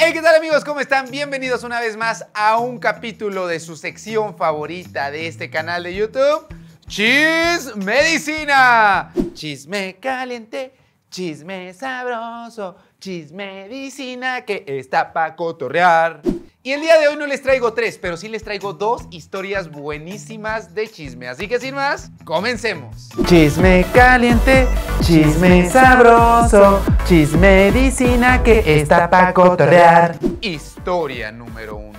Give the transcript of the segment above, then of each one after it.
Hey, ¿qué tal amigos? ¿Cómo están? Bienvenidos una vez más a un capítulo de su sección favorita de este canal de YouTube, Chisme, Medicina. Chisme caliente, chisme sabroso, chisme medicina que está para cotorrear. Y el día de hoy no les traigo tres, pero sí les traigo dos historias buenísimas de chisme. Así que sin más, comencemos. Chisme caliente, chisme sabroso, chisme medicina que está para cotorrear. Historia número uno.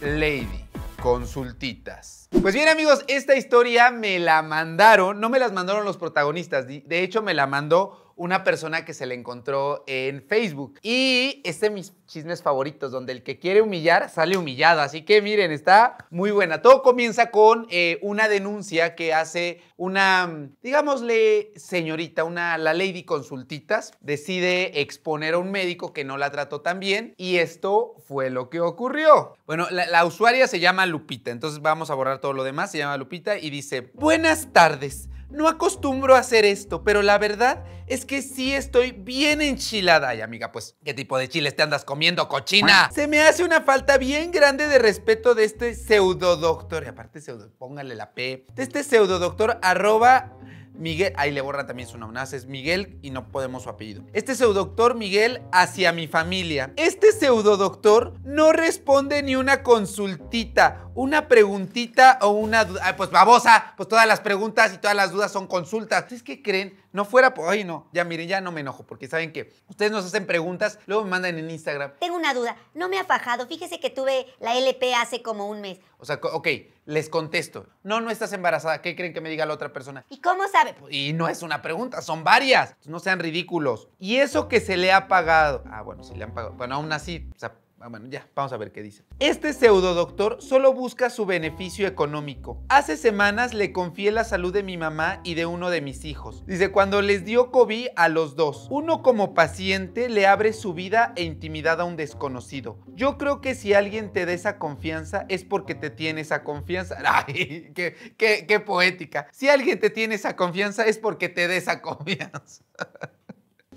Lady, consultitas. Pues bien amigos, esta historia me la mandaron, no me las mandaron los protagonistas, de hecho me la mandó una persona que se le encontró en Facebook. Y este mis chismes favoritos, donde el que quiere humillar sale humillado. Así que miren, está muy buena. Todo comienza con eh, una denuncia que hace una, mm, digámosle, señorita, una, la lady consultitas, decide exponer a un médico que no la trató tan bien y esto fue lo que ocurrió. Bueno, la usuaria se llama Lupita, entonces vamos a borrar todo lo demás, se llama Lupita y dice, buenas tardes. No acostumbro a hacer esto, pero la verdad es que sí estoy bien enchilada. Ay, amiga, pues, ¿qué tipo de chiles te andas comiendo, cochina? Se me hace una falta bien grande de respeto de este pseudo doctor. Y aparte, pseudo, póngale la P. De este pseudo doctor, arroba Miguel, ahí le borran también su nombre, es Miguel y no podemos su apellido. Este doctor Miguel hacia mi familia. Este pseudodoctor no responde ni una consultita una preguntita o una duda. Ah, pues babosa, pues todas las preguntas y todas las dudas son consultas. ¿Ustedes qué creen? No fuera, por... ay, no. Ya miren, ya no me enojo, porque saben que ustedes nos hacen preguntas, luego me mandan en Instagram. Tengo una duda, no me ha fajado. Fíjese que tuve la LP hace como un mes. O sea, ok, les contesto. No, no estás embarazada. ¿Qué creen que me diga la otra persona? ¿Y cómo sabe? Pues, y no es una pregunta, son varias. No sean ridículos. ¿Y eso que se le ha pagado? Ah, bueno, se le han pagado. Bueno, aún así, o sea, Ah, bueno, ya, vamos a ver qué dice. Este pseudo doctor solo busca su beneficio económico. Hace semanas le confié la salud de mi mamá y de uno de mis hijos. Dice, cuando les dio COVID a los dos, uno como paciente le abre su vida e intimidad a un desconocido. Yo creo que si alguien te da esa confianza es porque te tiene esa confianza. ¡Ay, qué, poética! Si alguien te tiene esa confianza es porque te da esa confianza.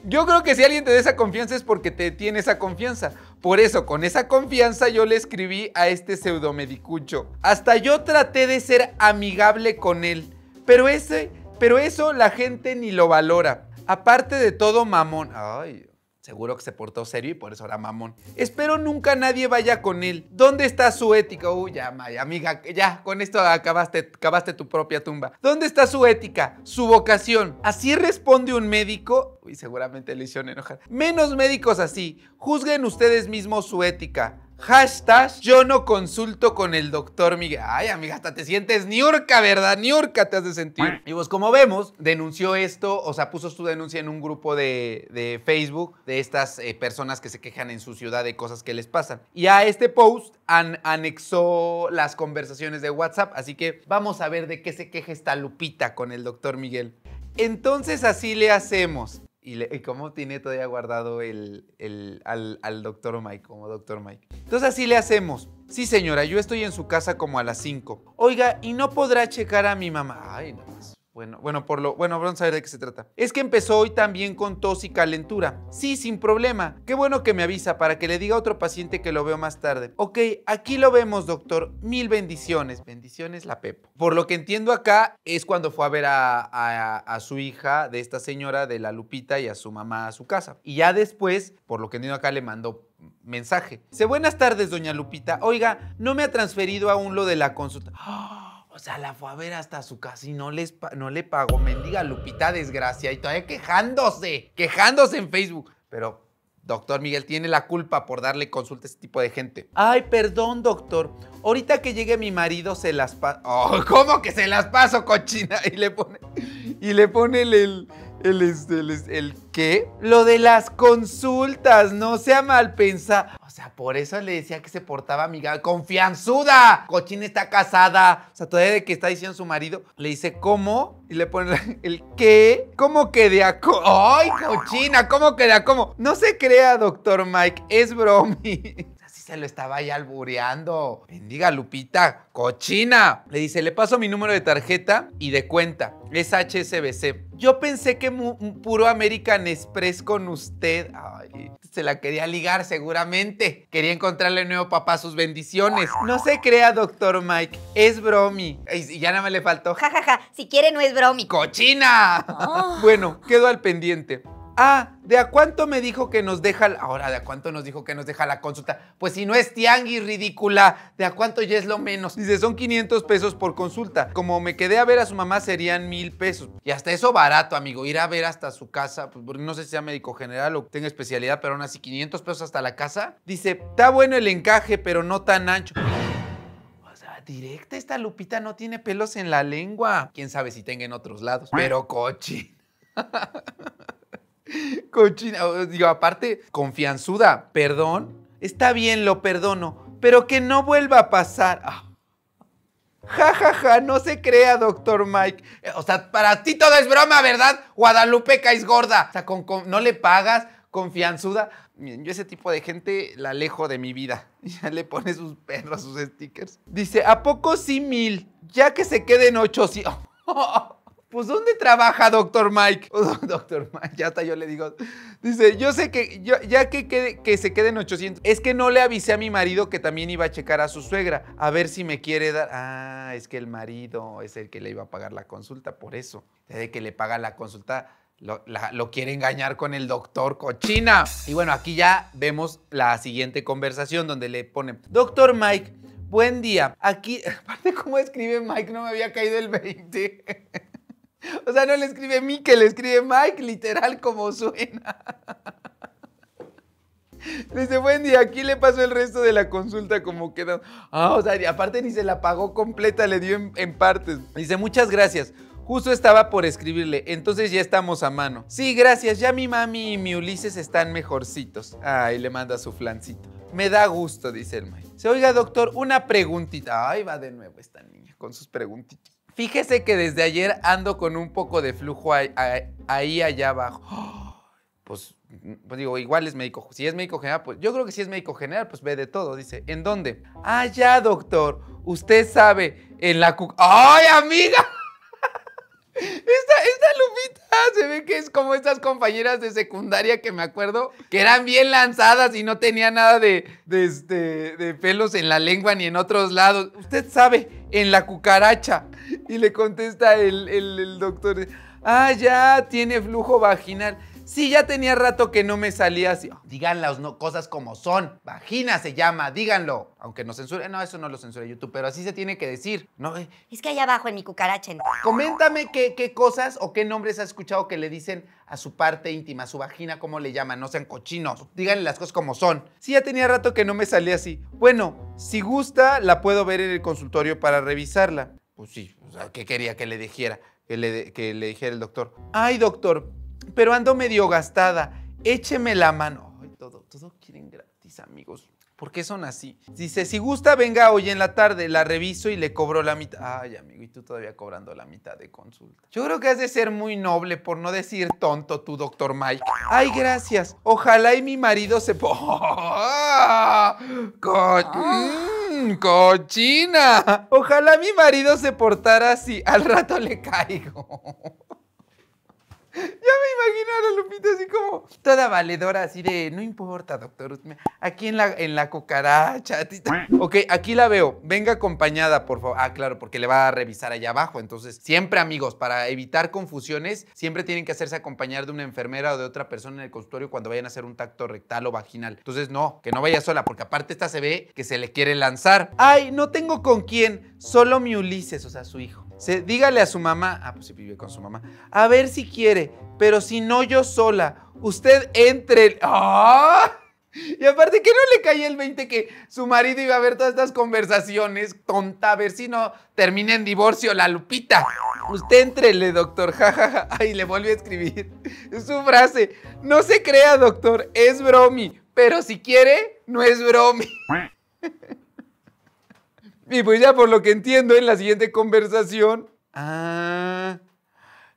Yo creo que si alguien te da esa confianza es porque te tiene esa confianza. Por eso, con esa confianza yo le escribí a este pseudomedicucho. Hasta yo traté de ser amigable con él. Pero ese, pero eso la gente ni lo valora. Aparte de todo mamón. Ay, Seguro que se portó serio y por eso era mamón. Espero nunca nadie vaya con él. ¿Dónde está su ética? Uy, ya, amiga, ya, con esto acabaste, acabaste tu propia tumba. ¿Dónde está su ética? Su vocación. Así responde un médico. Uy, seguramente le hicieron enojar. Menos médicos así. Juzguen ustedes mismos su ética. Hashtag yo no consulto con el doctor Miguel. Ay, amiga, hasta te sientes niurca, ¿verdad? Niurca te has de sentir. Y pues como vemos, denunció esto, o sea, puso su denuncia en un grupo de, Facebook de estas eh, personas que se quejan en su ciudad de cosas que les pasan. Y a este post anexó las conversaciones de WhatsApp, así que vamos a ver de qué se queja esta Lupita con el doctor Miguel. Entonces así le hacemos y, como cómo tiene todavía guardado el, al, al doctor Mike, como doctor Mike. Entonces así le hacemos. Sí, señora, yo estoy en su casa como a las 5. Oiga, ¿y no podrá checar a mi mamá? Ay, nada más. Bueno, bueno, por lo, bueno, vamos a ver de qué se trata. Es que empezó hoy también con tos y calentura. Sí, sin problema. Qué bueno que me avisa para que le diga a otro paciente que lo veo más tarde. Ok, aquí lo vemos, doctor. Mil bendiciones. Bendiciones la Pepo. Por lo que entiendo acá es cuando fue a ver a, su hija de esta señora, de la Lupita, y a su mamá a su casa. Y ya después, por lo que entiendo acá, le mandó mensaje. Dice, buenas tardes, doña Lupita. Oiga, no me ha transferido aún lo de la consulta. ¡Ah! O sea, la fue a ver hasta su casa y no, les le pagó. Mendiga Lupita, desgracia. Y todavía quejándose, quejándose en Facebook. Pero, doctor Miguel, tiene la culpa por darle consulta a ese tipo de gente. Ay, perdón, doctor. Ahorita que llegue mi marido se las paso. Oh, ¿Cómo que se las paso, cochina? Y le pone, y le pone el, el, el, este, el, el qué? Lo de las consultas, no sea mal pensado por eso le decía que se portaba amiga, confianzuda. ¡Cochina está casada. O sea, todavía de que está diciendo su marido, le dice, ¿cómo? Y le pone el ¿qué? ¿Cómo que de a ¡Ay, cochina! ¿Cómo que de a cómo? No se crea, doctor Mike, es bromi. Así se lo estaba ya albureando. Bendiga, Lupita, cochina. Le dice, le paso mi número de tarjeta y de cuenta. Es HSBC. Yo pensé que un puro American Express con usted. Ay, se la quería ligar seguramente. Quería encontrarle nuevo papá sus bendiciones. No se crea, doctor Mike, es bromi. Y ya nada más le faltó. Ja, ja, ja, si quiere no es bromi. ¡Cochina! Ah. Bueno, quedo al pendiente. Ah, ¿de a cuánto me dijo que nos deja la... Ahora, ¿de a cuánto nos dijo que nos deja la consulta? Pues si no es tianguis, ridícula. ¿De a cuánto ya es lo menos? Dice, son 500 pesos por consulta. Como me quedé a ver a su mamá, serían mil pesos. Y hasta eso barato, amigo. Ir a ver hasta su casa, pues, no sé si sea médico general o tenga especialidad, pero aún así 500 pesos hasta la casa. Dice, está bueno el encaje, pero no tan ancho O sea, directa. Esta Lupita no tiene pelos en la lengua. Quién sabe si tenga en otros lados. Pero cochi. Cochina. Digo, aparte, confianzuda, perdón. Está bien, lo perdono, pero que no vuelva a pasar. Ah. Ja, ja, ja, no se crea, doctor Mike. Eh, o sea, para ti todo es broma, ¿verdad? Guadalupe caes gorda. O sea, con, no le pagas, confianzuda. Miren, yo ese tipo de gente la alejo de mi vida. Ya le pone sus perros, sus stickers. Dice, ¿a poco sí mil? Ya que se queden ocho sí. Oh, pues ¿dónde trabaja doctor Mike? Oh, doctor Mike, ya hasta yo le digo. Dice, yo sé que ya que, quede, que se queden 800. Es que no le avisé a mi marido que también iba a checar a su suegra. A ver si me quiere dar. Ah, es que el marido es el que le iba a pagar la consulta, por eso. Desde que le paga la consulta. Lo, quiere engañar con el doctor cochina. Y bueno, aquí ya vemos la siguiente conversación donde le pone, doctor Mike, buen día. Aquí, aparte cómo escribe Mike, no me había caído el 20. O sea, no le escribe Mike, le escribe Mike, literal como suena. dice, buen día, aquí le pasó el resto de la consulta como quedó. Ah, o sea, y aparte ni se la pagó completa, le dio en, partes. Dice, muchas gracias. Justo estaba por escribirle, entonces ya estamos a mano. Sí, gracias, ya mi mami y mi Ulises están mejorcitos. Ay, le manda su flancito. Me da gusto, dice el Mike. Se oiga, doctor, una preguntita. Ay, va de nuevo esta niña con sus preguntitas. Fíjese que desde ayer ando con un poco de flujo ahí, allá abajo. Pues, pues, digo, igual es médico. Si es médico general, pues yo creo que si es médico general, pues ve de todo. Dice, ¿en dónde? Ah, ya, doctor. Usted sabe, en la cu ¡Ay, amiga! Esta, esta Lupita se ve que es como estas compañeras de secundaria que me acuerdo que eran bien lanzadas y no tenía nada de, de, este, de pelos en la lengua ni en otros lados. Usted sabe, en la cucaracha. Y le contesta el, doctor, ah, ya tiene flujo vaginal. Sí, ya tenía rato que no me salía así. Ah, Digan no, cosas como son. Vagina se llama, díganlo. Aunque no censure. No, eso no lo censura YouTube, pero así se tiene que decir. No, Es que allá abajo en mi cucaracha. Coméntame qué, qué, cosas o qué nombres has escuchado que le dicen a su parte íntima, a su vagina, cómo le llaman. No sean cochinos. Díganle las cosas como son. Sí, ya tenía rato que no me salía así. Bueno, si gusta, la puedo ver en el consultorio para revisarla. Pues sí, o sea, ¿qué quería que le dijera? Que le, dijera el doctor. Ay, doctor, pero ando medio gastada. Écheme la mano. Ay, todo, todo quieren gratis, amigos. ¿Por qué son así? Dice, si gusta, venga hoy en la tarde, la reviso y le cobro la mitad. Ay, amigo, y tú todavía cobrando la mitad de consulta. Yo creo que has de ser muy noble, por no decir tonto, tú, doctor Mike. Ay, gracias. Ojalá y mi marido se... ¡Oh! ¡Cochina! Ojalá mi marido se portara así. Al rato le caigo. Ya me imagino a la Lupita así como toda valedora, así de, no importa, doctor, aquí en la, en la cucaracha. Ok, aquí la veo. Venga acompañada, por favor. Ah, claro, porque le va a revisar allá abajo. Entonces, siempre amigos, para evitar confusiones, siempre tienen que hacerse acompañar de una enfermera o de otra persona en el consultorio cuando vayan a hacer un tacto rectal o vaginal. Entonces, no, que no vaya sola, porque aparte esta se ve que se le quiere lanzar. Ay, no tengo con quién, solo mi Ulises, o sea, su hijo dígale a su mamá, ah, pues vive con su mamá, a ver si quiere, pero si no yo sola, usted entre. ¡Ah! Y aparte, que no le caía el 20 que su marido iba a ver todas estas conversaciones? Tonta, a ver si no termina en divorcio la Lupita. Usted entrele, doctor, jajaja. Y le vuelve a escribir su frase. No se crea, doctor, es bromi, pero si quiere, no es bromi. Y pues ya por lo que entiendo en la siguiente conversación, ah,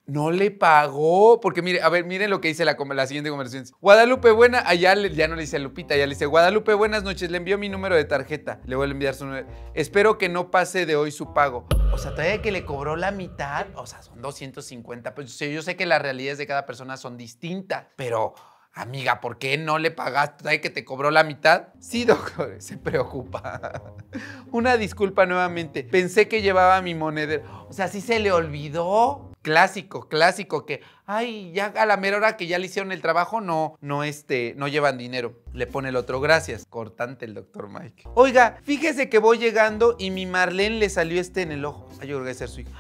no le pagó. Porque mire, a ver, miren lo que dice la, la siguiente conversación. Guadalupe Buena, allá ah, ya no le dice a Lupita, ya le dice, Guadalupe, buenas noches, le envió mi número de tarjeta. Le voy a enviar su número. Espero que no pase de hoy su pago. O sea, todavía que le cobró la mitad, o sea, son 250 pues Yo sé que las realidades de cada persona son distintas, pero... Amiga, ¿por qué no le pagaste ¿Sabes que te cobró la mitad? Sí, doctor, se preocupa. Una disculpa nuevamente. Pensé que llevaba mi monedero. O sea, sí se le olvidó. Clásico, clásico, que, ay, ya a la mera hora que ya le hicieron el trabajo, no, no, este, no llevan dinero. Le pone el otro, gracias. Cortante el doctor Mike. Oiga, fíjese que voy llegando y mi Marlene le salió este en el ojo. Ay, yo creo que ser su hijo.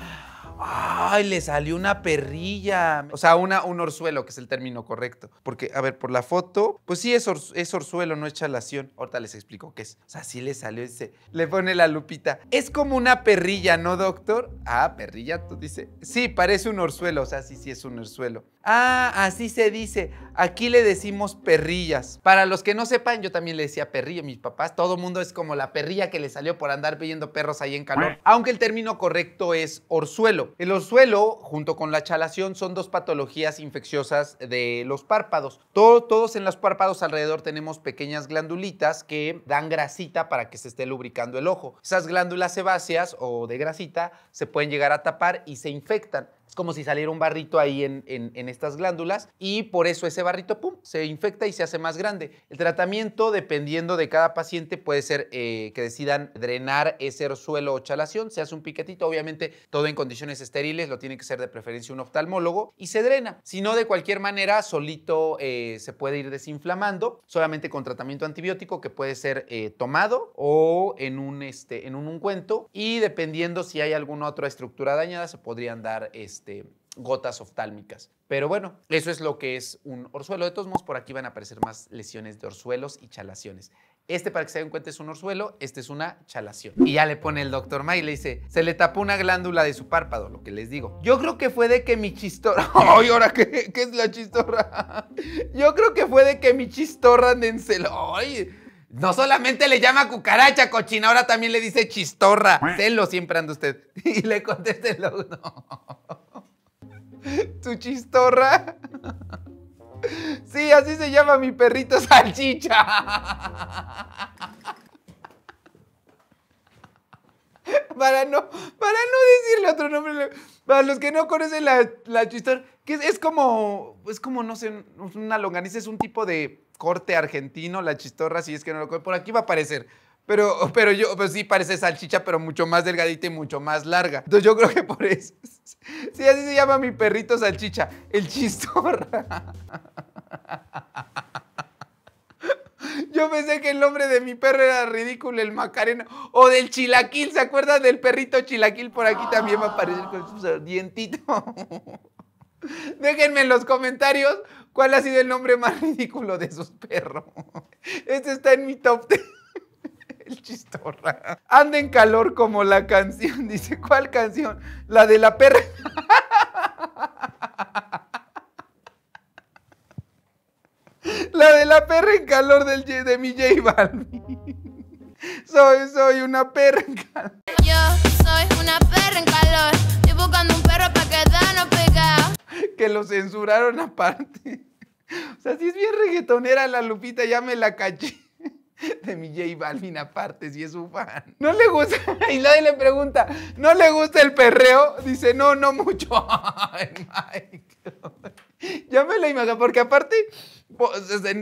¡Ay, le salió una perrilla! O sea, una, un orzuelo, que es el término correcto. Porque, a ver, por la foto, pues sí es, orzuelo, no es chalación. Ahorita les explico qué es. O sea, sí le salió ese. Le pone la lupita. Es como una perrilla, ¿no, doctor? Ah, perrilla, tú dices. Sí, parece un orzuelo. O sea, sí, sí es un orzuelo. Ah, así se dice. Aquí le decimos perrillas. Para los que no sepan, yo también le decía perrilla. Mis papás, todo el mundo es como la perrilla que le salió por andar pidiendo perros ahí en calor. Aunque el término correcto es orzuelo. El orzuelo, junto con la chalación, son dos patologías infecciosas de los párpados. todos en los párpados alrededor tenemos pequeñas glandulitas que dan grasita para que se esté lubricando el ojo. Esas glándulas sebáceas o de grasita se pueden llegar a tapar y se infectan. Es como si saliera un barrito ahí en, estas glándulas y por eso ese barrito, pum, se infecta y se hace más grande. El tratamiento, dependiendo de cada paciente, puede ser eh, que decidan drenar ese suelo o chalación, se hace un piquetito, obviamente todo en condiciones estériles, lo tiene que ser de preferencia un oftalmólogo y se drena. Si no, de cualquier manera, solito eh, se puede ir desinflamando, solamente con tratamiento antibiótico que puede ser eh, tomado o en un, este, en un ungüento y dependiendo si hay alguna otra estructura dañada, se podrían dar... Eh, este, gotas oftálmicas. Pero bueno, eso es lo que es un orzuelo. De todos modos, por aquí van a aparecer más lesiones de orzuelos y chalaciones. Este, para que se den cuenta, es un orzuelo, este es una chalación. Y ya le pone el doctor May y le dice, se le tapó una glándula de su párpado, lo que les digo. Yo creo que fue de que mi chistorra... ¡Ay, ahora qué, es la chistorra! Yo creo que fue de que mi chistorra andencelo... ¡Ay! No solamente le llama cucaracha, cochina, ahora también le dice chistorra. Celo siempre anda usted. Y le contesta lo... No. Tu chistorra. Sí, así se llama mi perrito salchicha. Para no, para no decirle otro nombre. Para los que no conocen la, chistorra, que es, como, es como, no sé, una longaniza, es un tipo de corte argentino, la chistorra, si es que no lo conocen. Por aquí va a aparecer. Pero, pero yo, pues sí, parece salchicha, pero mucho más delgadita y mucho más larga. Entonces yo creo que por eso. Sí, así se llama mi perrito salchicha, el chistorra. Yo pensé que el nombre de mi perro era ridículo, el Macareno. O del chilaquil, ¿se acuerdan del perrito chilaquil? Por aquí también va a aparecer con su dientitos. Déjenme en los comentarios cuál ha sido el nombre más ridículo de esos perros. Este está en mi top 10. el chistorra. Anda en calor como la canción. Dice, ¿cuál canción? La de la perra. La de la perra en calor del, de mi J Balvin. Soy, soy una perra en calor. Yo soy una perra en calor. Estoy buscando un perro para quedarnos Que lo censuraron aparte. O sea, si es bien reggaetonera la Lupita, ya me la caché de mi J Balvin aparte, si es un fan. No le gusta, y nadie le pregunta, ¿no le gusta el perreo? Dice, no, no mucho. Ay, Ya me la imagino, porque aparte,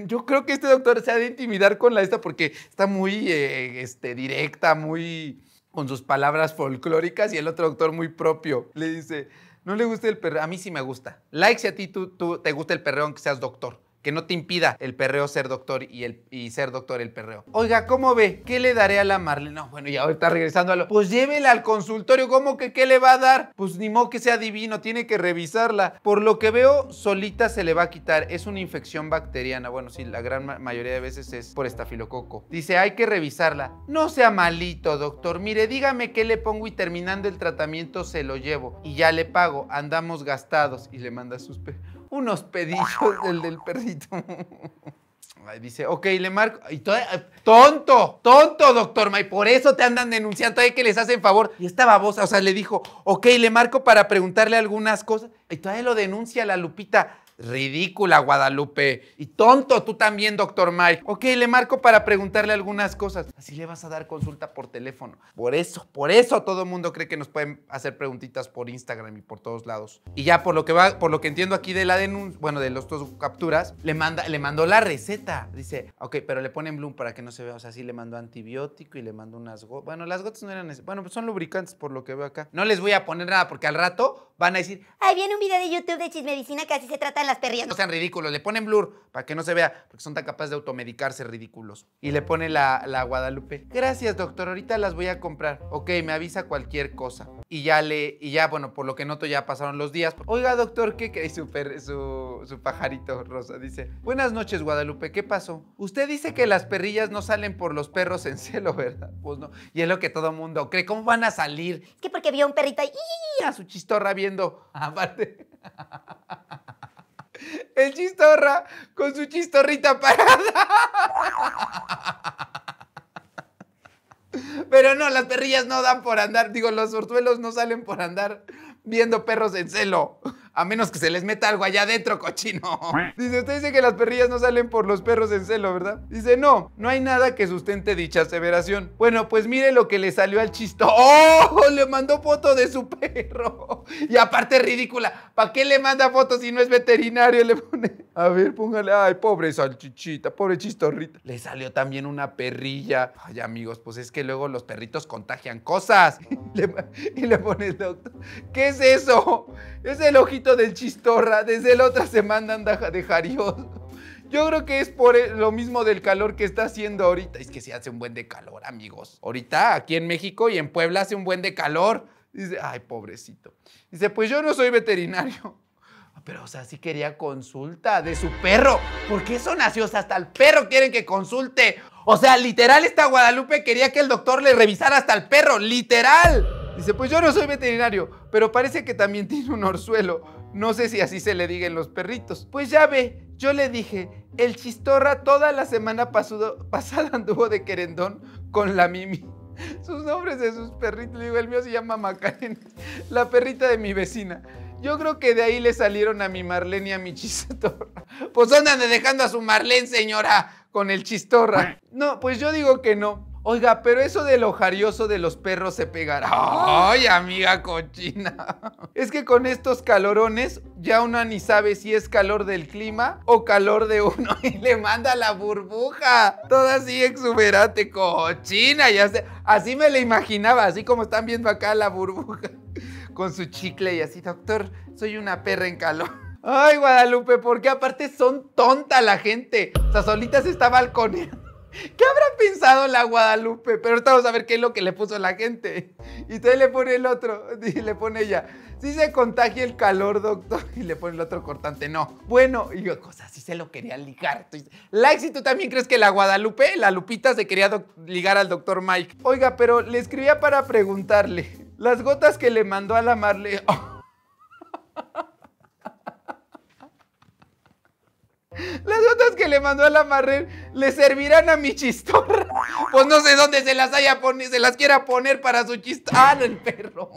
yo creo que este doctor se ha de intimidar con la esta porque está muy eh, este, directa, muy con sus palabras folclóricas y el otro doctor muy propio. Le dice, no le gusta el perreo, a mí sí me gusta. Like si a ti tú, te gusta el perreo aunque seas doctor que no te impida el perreo ser doctor y, el, ser doctor el perreo. Oiga, ¿cómo ve? ¿Qué le daré a la Marlene? No, bueno, ya está regresando a lo... Pues llévela al consultorio, ¿cómo que qué le va a dar? Pues ni modo que sea divino, tiene que revisarla. Por lo que veo, solita se le va a quitar. Es una infección bacteriana. Bueno, sí, la gran mayoría de veces es por estafilococo. Dice, hay que revisarla. No sea malito, doctor. Mire, dígame qué le pongo y terminando el tratamiento se lo llevo. Y ya le pago, andamos gastados. Y le manda sus unos pedillos del del perrito. dice, ok, le marco. Y todavía, eh, tonto, tonto, doctor May. Por eso te andan denunciando, todavía que les hacen favor. Y esta babosa, o sea, le dijo, ok, le marco para preguntarle algunas cosas. Y todavía lo denuncia la Lupita. Ridícula, Guadalupe. Y tonto, tú también, doctor Mike. Ok, le marco para preguntarle algunas cosas. Así le vas a dar consulta por teléfono. Por eso, por eso todo el mundo cree que nos pueden hacer preguntitas por Instagram y por todos lados. Y ya por lo que va, por lo que entiendo aquí de la denuncia, bueno, de los dos capturas, le manda, le mandó la receta. Dice, ok, pero le ponen Bloom para que no se vea. O sea, sí le mandó antibiótico y le mandó unas gotas. Bueno, las gotas no eran necesarias. Bueno, pues son lubricantes por lo que veo acá. No les voy a poner nada porque al rato van a decir, ay, viene un video de YouTube de chismedicina que así se trata la no sean ridículos, le ponen blur para que no se vea, porque son tan capaces de automedicarse ridículos. Y le pone la, Guadalupe. Gracias, doctor, ahorita las voy a comprar. Ok, me avisa cualquier cosa. Y ya le, y ya, bueno, por lo que noto ya pasaron los días. Oiga, doctor, ¿qué su, su, pajarito rosa dice. Buenas noches, Guadalupe, ¿qué pasó? Usted dice que las perrillas no salen por los perros en celo, ¿verdad? Pues no. Y es lo que todo mundo cree. ¿Cómo van a salir? Es que porque vio un perrito ahí. A su chistorra viendo. Aparte. El chistorra con su chistorrita parada. Pero no, las perrillas no dan por andar. Digo, los orzuelos no salen por andar viendo perros en celo. A menos que se les meta algo allá adentro, cochino. Dice, usted dice que las perrillas no salen por los perros en celo, ¿verdad? Dice, no, no hay nada que sustente dicha aseveración. Bueno, pues mire lo que le salió al chisto. ¡Oh! Le mandó foto de su perro. Y aparte ridícula. ¿Para qué le manda fotos si no es veterinario? Le pone... A ver, póngale. Ay, pobre salchichita, pobre chistorrita. Le salió también una perrilla. Ay, amigos, pues es que luego los perritos contagian cosas. y le, pone el doctor. ¿Qué es eso? Es el ojito del chistorra. Desde la otra semana anda de jariot Yo creo que es por e, lo mismo del calor que está haciendo ahorita. Es que se hace un buen de calor, amigos. Ahorita aquí en México y en Puebla hace un buen de calor. Dice, ay, pobrecito. Dice, pues yo no soy veterinario. Ah, pero, o sea, si quería consulta de su perro. ¿Por qué son así? hasta el perro quieren que consulte. O sea, literal, esta Guadalupe quería que el doctor le revisara hasta el perro. ¡Literal! Dice, pues yo no soy veterinario pero parece que también tiene un orzuelo. No sé si así se le en los perritos. Pues ya ve, yo le dije, el chistorra toda la semana pasada anduvo de querendón con la Mimi. Sus nombres de sus perritos, digo, el mío se llama Macarena, la perrita de mi vecina. Yo creo que de ahí le salieron a mi Marlene y a mi chistorra. Pues andan dejando a su Marlene, señora, con el chistorra. No, pues yo digo que no. Oiga, pero eso del ojarioso de los perros se pegará. Ah. ¡Ay, amiga cochina! Es que con estos calorones ya uno ni sabe si es calor del clima o calor de uno y le manda la burbuja. Toda así exuberante, cochina. Ya sé. Así me la imaginaba, así como están viendo acá la burbuja con su chicle y así, doctor, soy una perra en calor. Ay, Guadalupe, porque aparte son tonta la gente. O sea, solita se está balconeando. ¿Qué habrá pensado la Guadalupe? Pero ahorita vamos a ver qué es lo que le puso la gente. Y entonces le pone el otro, y le pone ella, si ¿Sí se contagia el calor, doctor, y le pone el otro cortante, no. Bueno, y yo, cosa, sí se lo quería ligar. si ¿tú también crees que la Guadalupe, la Lupita, se quería ligar al doctor Mike? Oiga, pero le escribía para preguntarle, las gotas que le mandó a la Marley... Las gotas que le mandó a la marrer le servirán a mi chistorra. Pues no sé dónde se las haya ponido, se las quiera poner para su chistorra. ¡Ah, el perro!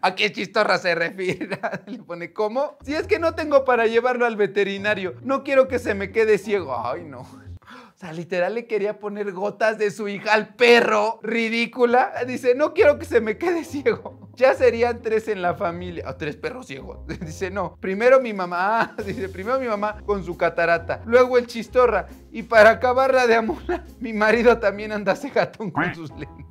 ¿A qué chistorra se refiere? Le pone, ¿cómo? Si es que no tengo para llevarlo al veterinario. No quiero que se me quede ciego. Ay, no. O sea, literal le quería poner gotas de su hija al perro. Ridícula. Dice, no quiero que se me quede ciego. Ya serían tres en la familia. o ah, tres perros ciegos. dice, no. Primero mi mamá. Ah, dice, primero mi mamá con su catarata. Luego el chistorra. Y para acabar la de amola, mi marido también anda gatón con sus lentes.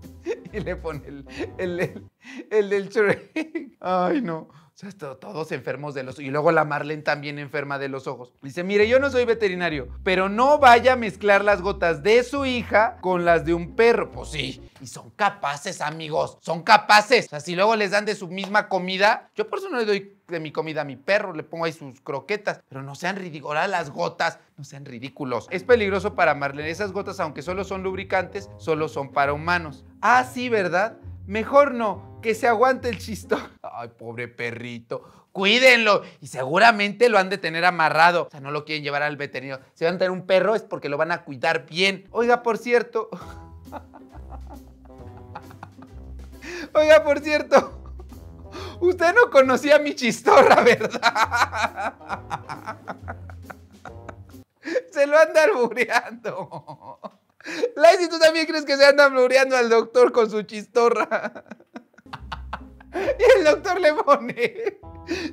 Y le pone el, el, el, del Shrek. Ay, no sea, todos enfermos de los Y luego la Marlene también enferma de los ojos. Dice, mire, yo no soy veterinario, pero no vaya a mezclar las gotas de su hija con las de un perro. Pues sí. Y son capaces, amigos. Son capaces. O sea, si luego les dan de su misma comida, yo por eso no le doy de mi comida a mi perro, le pongo ahí sus croquetas, pero no sean ridículos las gotas, no sean ridículos. Es peligroso para Marlene, esas gotas aunque solo son lubricantes, solo son para humanos. Ah, sí, ¿verdad? Mejor no, que se aguante el chistón. Ay, pobre perrito. Cuídenlo. Y seguramente lo han de tener amarrado. O sea, no lo quieren llevar al veterinario. Si van a tener un perro es porque lo van a cuidar bien. Oiga, por cierto. Oiga, por cierto. Usted no conocía a mi chistorra, ¿verdad? Se lo anda albureando. Lazy, ¿tú también crees que se anda Blureando al doctor con su chistorra? Y el doctor le pone,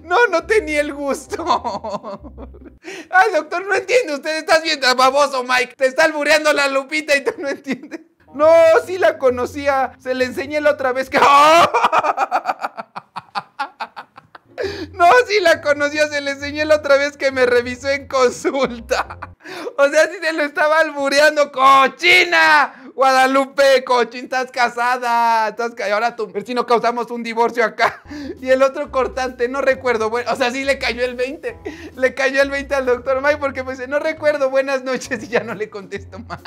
no, no tenía el gusto. Ay, doctor, no entiende, usted está viendo, baboso Mike, te está albureando la lupita y tú no entiendes. No, sí la conocía, se le enseñé la otra vez que... Si la conoció, se le enseñó la otra vez que me revisó en consulta. O sea, si se lo estaba albureando. ¡Cochina! Guadalupe, cochín, estás casada. Estás Ahora tú, ver si no causamos un divorcio acá. Y el otro cortante, no recuerdo. Bueno, o sea, si le cayó el 20. Le cayó el 20 al doctor May porque me dice, no recuerdo, buenas noches. Y ya no le contesto más.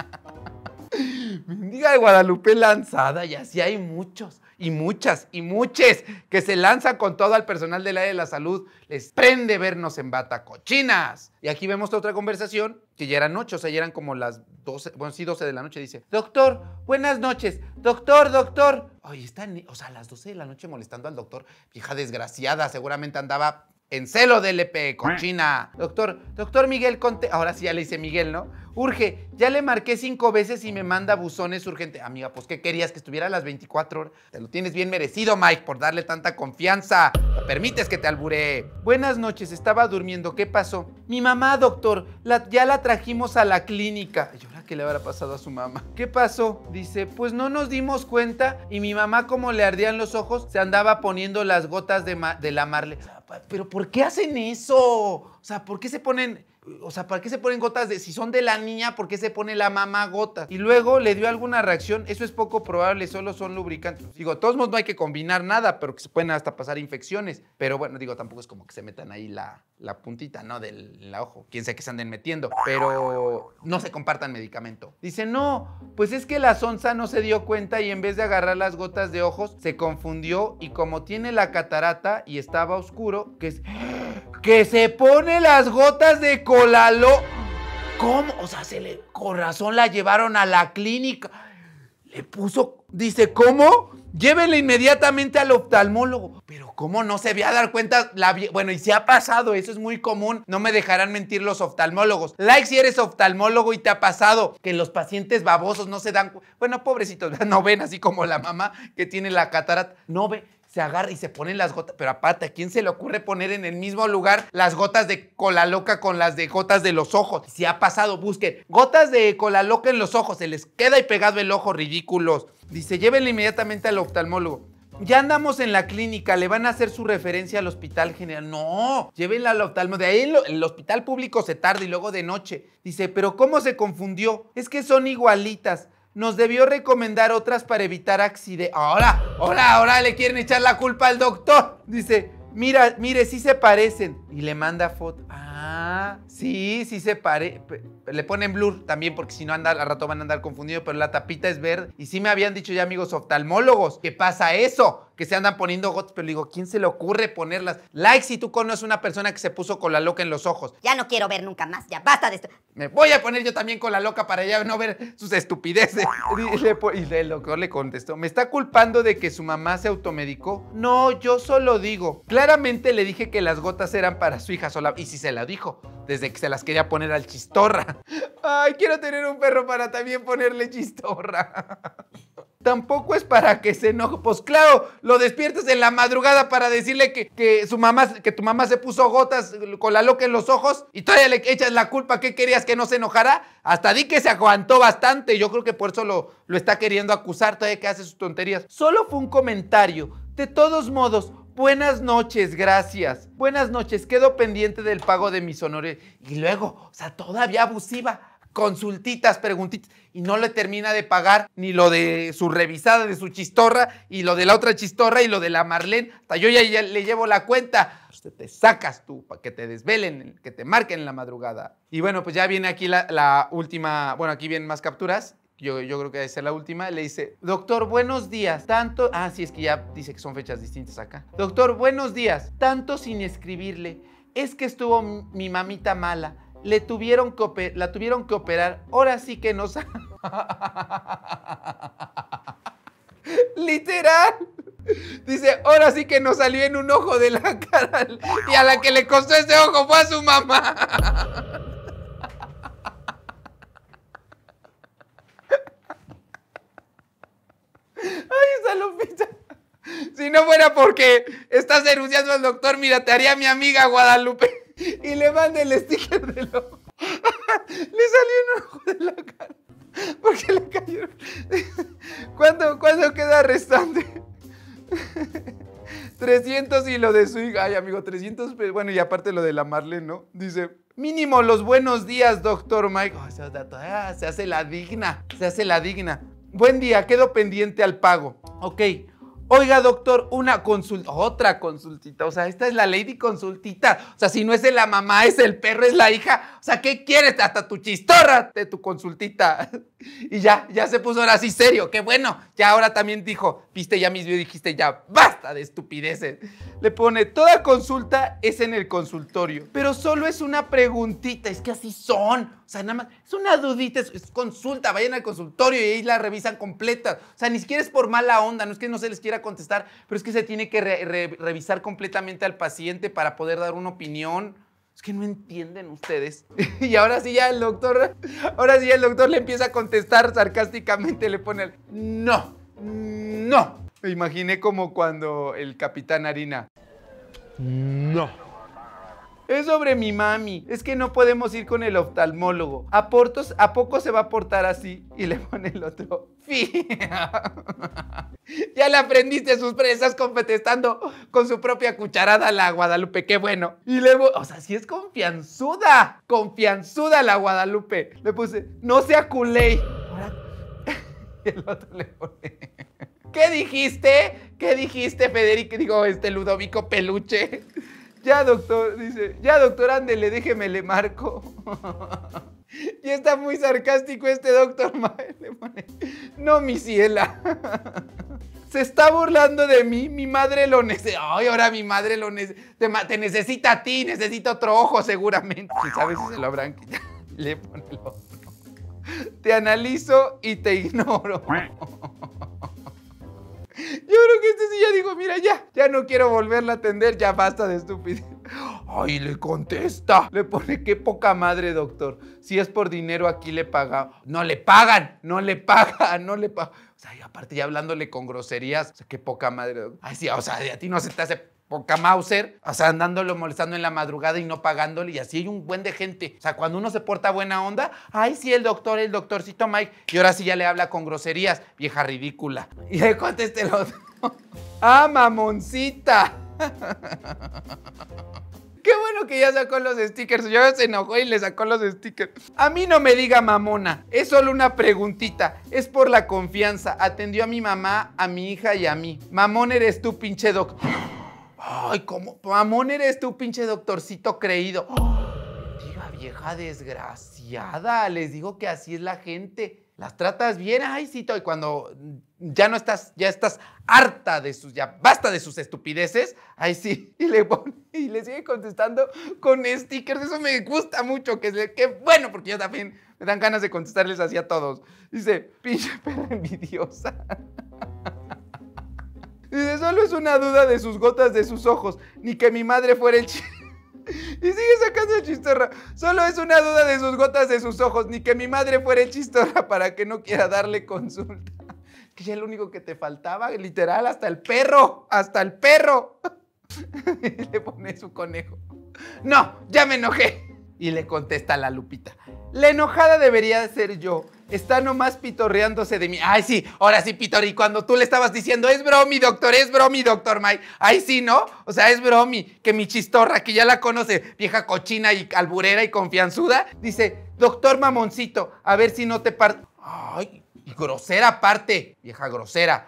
Bendiga de Guadalupe lanzada y así hay muchos y muchas y muchas que se lanzan con todo al personal del área de la salud. Les prende vernos en bata cochinas. Y aquí vemos otra conversación que ya era noche, o sea, ya eran como las 12, bueno, sí, 12 de la noche. Dice, doctor, buenas noches, doctor, doctor. Ay, están, o sea, a las 12 de la noche molestando al doctor. Vieja desgraciada, seguramente andaba en celo del con China, Doctor, doctor Miguel Conte. Ahora sí ya le dice Miguel, ¿no? Urge, ya le marqué cinco veces y me manda buzones urgente. Amiga, pues ¿qué querías? Que estuviera a las 24 horas. Te lo tienes bien merecido, Mike, por darle tanta confianza. permites que te albure Buenas noches, estaba durmiendo. ¿Qué pasó? Mi mamá, doctor, ya la trajimos a la clínica. ¿Y ahora qué le habrá pasado a su mamá? ¿Qué pasó? Dice, pues no nos dimos cuenta y mi mamá, como le ardían los ojos, se andaba poniendo las gotas de, de la marle pero ¿por qué hacen eso? O sea, ¿por qué se ponen, o sea, ¿para qué se ponen gotas de, si son de la niña, ¿por qué se pone la mamá gotas? Y luego le dio alguna reacción, eso es poco probable, solo son lubricantes. Digo, de todos modos no hay que combinar nada, pero que se pueden hasta pasar infecciones. Pero bueno, digo, tampoco es como que se metan ahí la, la puntita, ¿no? Del ojo, quién sé que se anden metiendo, pero no se compartan medicamento. Dice, no, pues es que la sonza no se dio cuenta y en vez de agarrar las gotas de ojos, se confundió y como tiene la catarata y estaba oscuro, que es... ¡Que se pone las gotas de colalo! ¿Cómo? O sea, se le... corazón la llevaron a la clínica. Le puso... Dice, ¿cómo? Llévenle inmediatamente al oftalmólogo. Pero ¿cómo no se va a dar cuenta? La bueno, y si ha pasado, eso es muy común. No me dejarán mentir los oftalmólogos. Like si eres oftalmólogo y te ha pasado que los pacientes babosos no se dan... Bueno, pobrecitos, no ven así como la mamá que tiene la catarata. No ve se agarra y se ponen las gotas. Pero aparte, ¿a quién se le ocurre poner en el mismo lugar las gotas de cola loca con las de gotas de los ojos? Si ha pasado, busquen gotas de cola loca en los ojos, se les queda y pegado el ojo, ridículos. Dice, llévenle inmediatamente al oftalmólogo. Ya andamos en la clínica, le van a hacer su referencia al hospital general. No, llévenla al oftalmólogo. De ahí el hospital público se tarda y luego de noche. Dice, pero ¿cómo se confundió? Es que son igualitas. Nos debió recomendar otras para evitar accidentes. Ahora, ahora, ahora le quieren echar la culpa al doctor. Dice, mira, mire, sí se parecen. Y le manda foto. Ah. Ah, sí, sí se pare. Le ponen blur también porque si no anda, al rato van a andar confundidos, pero la tapita es verde. Y sí me habían dicho ya amigos oftalmólogos que pasa eso, que se andan poniendo gotas, pero digo, ¿quién se le ocurre ponerlas? Like si tú conoces una persona que se puso con la loca en los ojos. Ya no quiero ver nunca más, ya basta de esto. Me voy a poner yo también con la loca para ya no ver sus estupideces. Y, el doctor le contestó, ¿me está culpando de que su mamá se automedicó? No, yo solo digo. Claramente le dije que las gotas eran para su hija sola y si se la dio? Hijo, desde que se las quería poner al chistorra. Ay, quiero tener un perro para también ponerle chistorra. Tampoco es para que se enoje. Pues claro, lo despiertas en la madrugada para decirle que, su mamá, que tu mamá se puso gotas con la loca en los ojos y todavía le echas la culpa que querías que no se enojara. Hasta di que se aguantó bastante. Yo creo que por eso lo, lo está queriendo acusar todavía que hace sus tonterías. Solo fue un comentario. De todos modos, Buenas noches, gracias. Buenas noches, quedo pendiente del pago de mis honores. Y luego, o sea, todavía abusiva consultitas, preguntitas, y no le termina de pagar ni lo de su revisada de su chistorra, y lo de la otra chistorra, y lo de la Marlene. Hasta yo ya, le llevo la cuenta. Usted pues te sacas tú para que te desvelen, que te marquen en la madrugada. Y bueno, pues ya viene aquí la última, bueno, aquí vienen más capturas yo, creo que debe ser la última, le dice, doctor, buenos días, tanto, ah, sí, es que ya dice que son fechas distintas acá, doctor, buenos días, tanto sin escribirle, es que estuvo mi mamita mala, le tuvieron que la tuvieron que operar, ahora sí que nos... Literal. Dice, ahora sí que nos salió en un ojo de la cara y a la que le costó ese ojo fue a su mamá. Ay, está Lupita. Si no fuera porque estás denunciando al doctor, mira, te haría mi amiga Guadalupe. Y le manda el sticker del ojo. le salió un ojo de la cara. Porque le cayeron. ¿Cuándo, queda restante? 300 y lo de su hija. Ay, amigo, 300. Bueno, y aparte lo de la Marlene, ¿no? Dice, mínimo los buenos días, doctor Mike. Oh, ah, se hace la digna. Se hace la digna. Buen día, quedo pendiente al pago. Ok. Oiga, doctor, una consulta, otra consultita. O sea, esta es la lady consultita. O sea, si no es la mamá, es el perro, es la hija. O sea, ¿qué quieres? Hasta tu chistorra de tu consultita. Y ya, ya se puso ahora serio. Qué bueno. Ya ahora también dijo, viste ya mis videos, dijiste ya, basta de estupideces. Le pone, toda consulta es en el consultorio, pero solo es una preguntita. Es que así son. O sea, nada más, es una dudita, es, consulta. Vayan al consultorio y ahí la revisan completa. O sea, ni siquiera es por mala onda, no es que no se les quiera contestar, pero es que se tiene que revisar completamente al paciente para poder dar una opinión es que no entienden ustedes. y ahora sí ya el doctor, ahora sí ya el doctor le empieza a contestar sarcásticamente, le pone no, no. Me imaginé como cuando el capitán Harina. No. Es sobre mi mami. Es que no podemos ir con el oftalmólogo. A ¿a poco se va a portar así? Y le pone el otro. ya le aprendiste sus presas contestando con su propia cucharada a la Guadalupe. Qué bueno. Y luego, o sea, sí es confianzuda. Confianzuda la Guadalupe. Le puse, no sea culé. y el otro le pone. ¿Qué dijiste? ¿Qué dijiste, Federico? Digo, este Ludovico Peluche. Ya, doctor, dice, ya, doctor, ándele, déjeme, le marco. y está muy sarcástico este doctor, no, mi ciela. Se está burlando de mí, mi madre lo necesita. Ay, ahora mi madre lo necesita. Te, necesita a ti, necesita otro ojo seguramente. ¿Sabes si se lo habrán quitado? Le pone el otro. Te analizo y te ignoro. Yo creo que este sí ya dijo, mira, ya, ya no quiero volverla a atender, ya basta de estúpido. Ay, le contesta. Le pone, qué poca madre, doctor. Si es por dinero, aquí le paga. No le pagan, no le pagan, no le paga O sea, y aparte ya hablándole con groserías. O sea, qué poca madre. Ay, sí, o sea, de a ti no se te hace poca Mauser, o sea, andándolo molestando en la madrugada y no pagándole, y así hay un buen de gente. O sea, cuando uno se porta buena onda, ay, sí, el doctor, el doctorcito Mike, y ahora sí ya le habla con groserías, vieja ridícula. Y le contesta el ah, mamoncita. Qué bueno que ya sacó los stickers. Yo se enojó y le sacó los stickers. A mí no me diga mamona. Es solo una preguntita. Es por la confianza. Atendió a mi mamá, a mi hija y a mí. Mamón eres tú, pinche doctor. Ay, ¿cómo? Mamón eres tú, pinche doctorcito creído. Diga, vieja desgraciada. Les digo que así es la gente. Las tratas bien, ay, Y cuando ya no estás, ya estás harta de sus, ya basta de sus estupideces, ahí sí. Y le y le sigue contestando con stickers. Eso me gusta mucho. Que, es que bueno, porque yo también me dan ganas de contestarles así a todos. Dice, pinche perra envidiosa. Dice, solo es una duda de sus gotas de sus ojos, ni que mi madre fuera el chiste. Y sigue sacando el chistorra. Solo es una duda de sus gotas de sus ojos, ni que mi madre fuera el chistorra para que no quiera darle consulta. Que ya lo único que te faltaba, literal, hasta el perro, hasta el perro. Y le pone su conejo. No, ya me enojé. Y le contesta la Lupita. La enojada debería ser yo. Está nomás pitorreándose de mí. Ay, sí, ahora sí, Pitori. cuando tú le estabas diciendo, es bromi, doctor, es bromi, doctor May. Ay, sí, ¿no? O sea, es bromi. Que mi chistorra, que ya la conoce, vieja cochina y alburera y confianzuda, dice, doctor mamoncito, a ver si no te parto. Ay, grosera parte, vieja grosera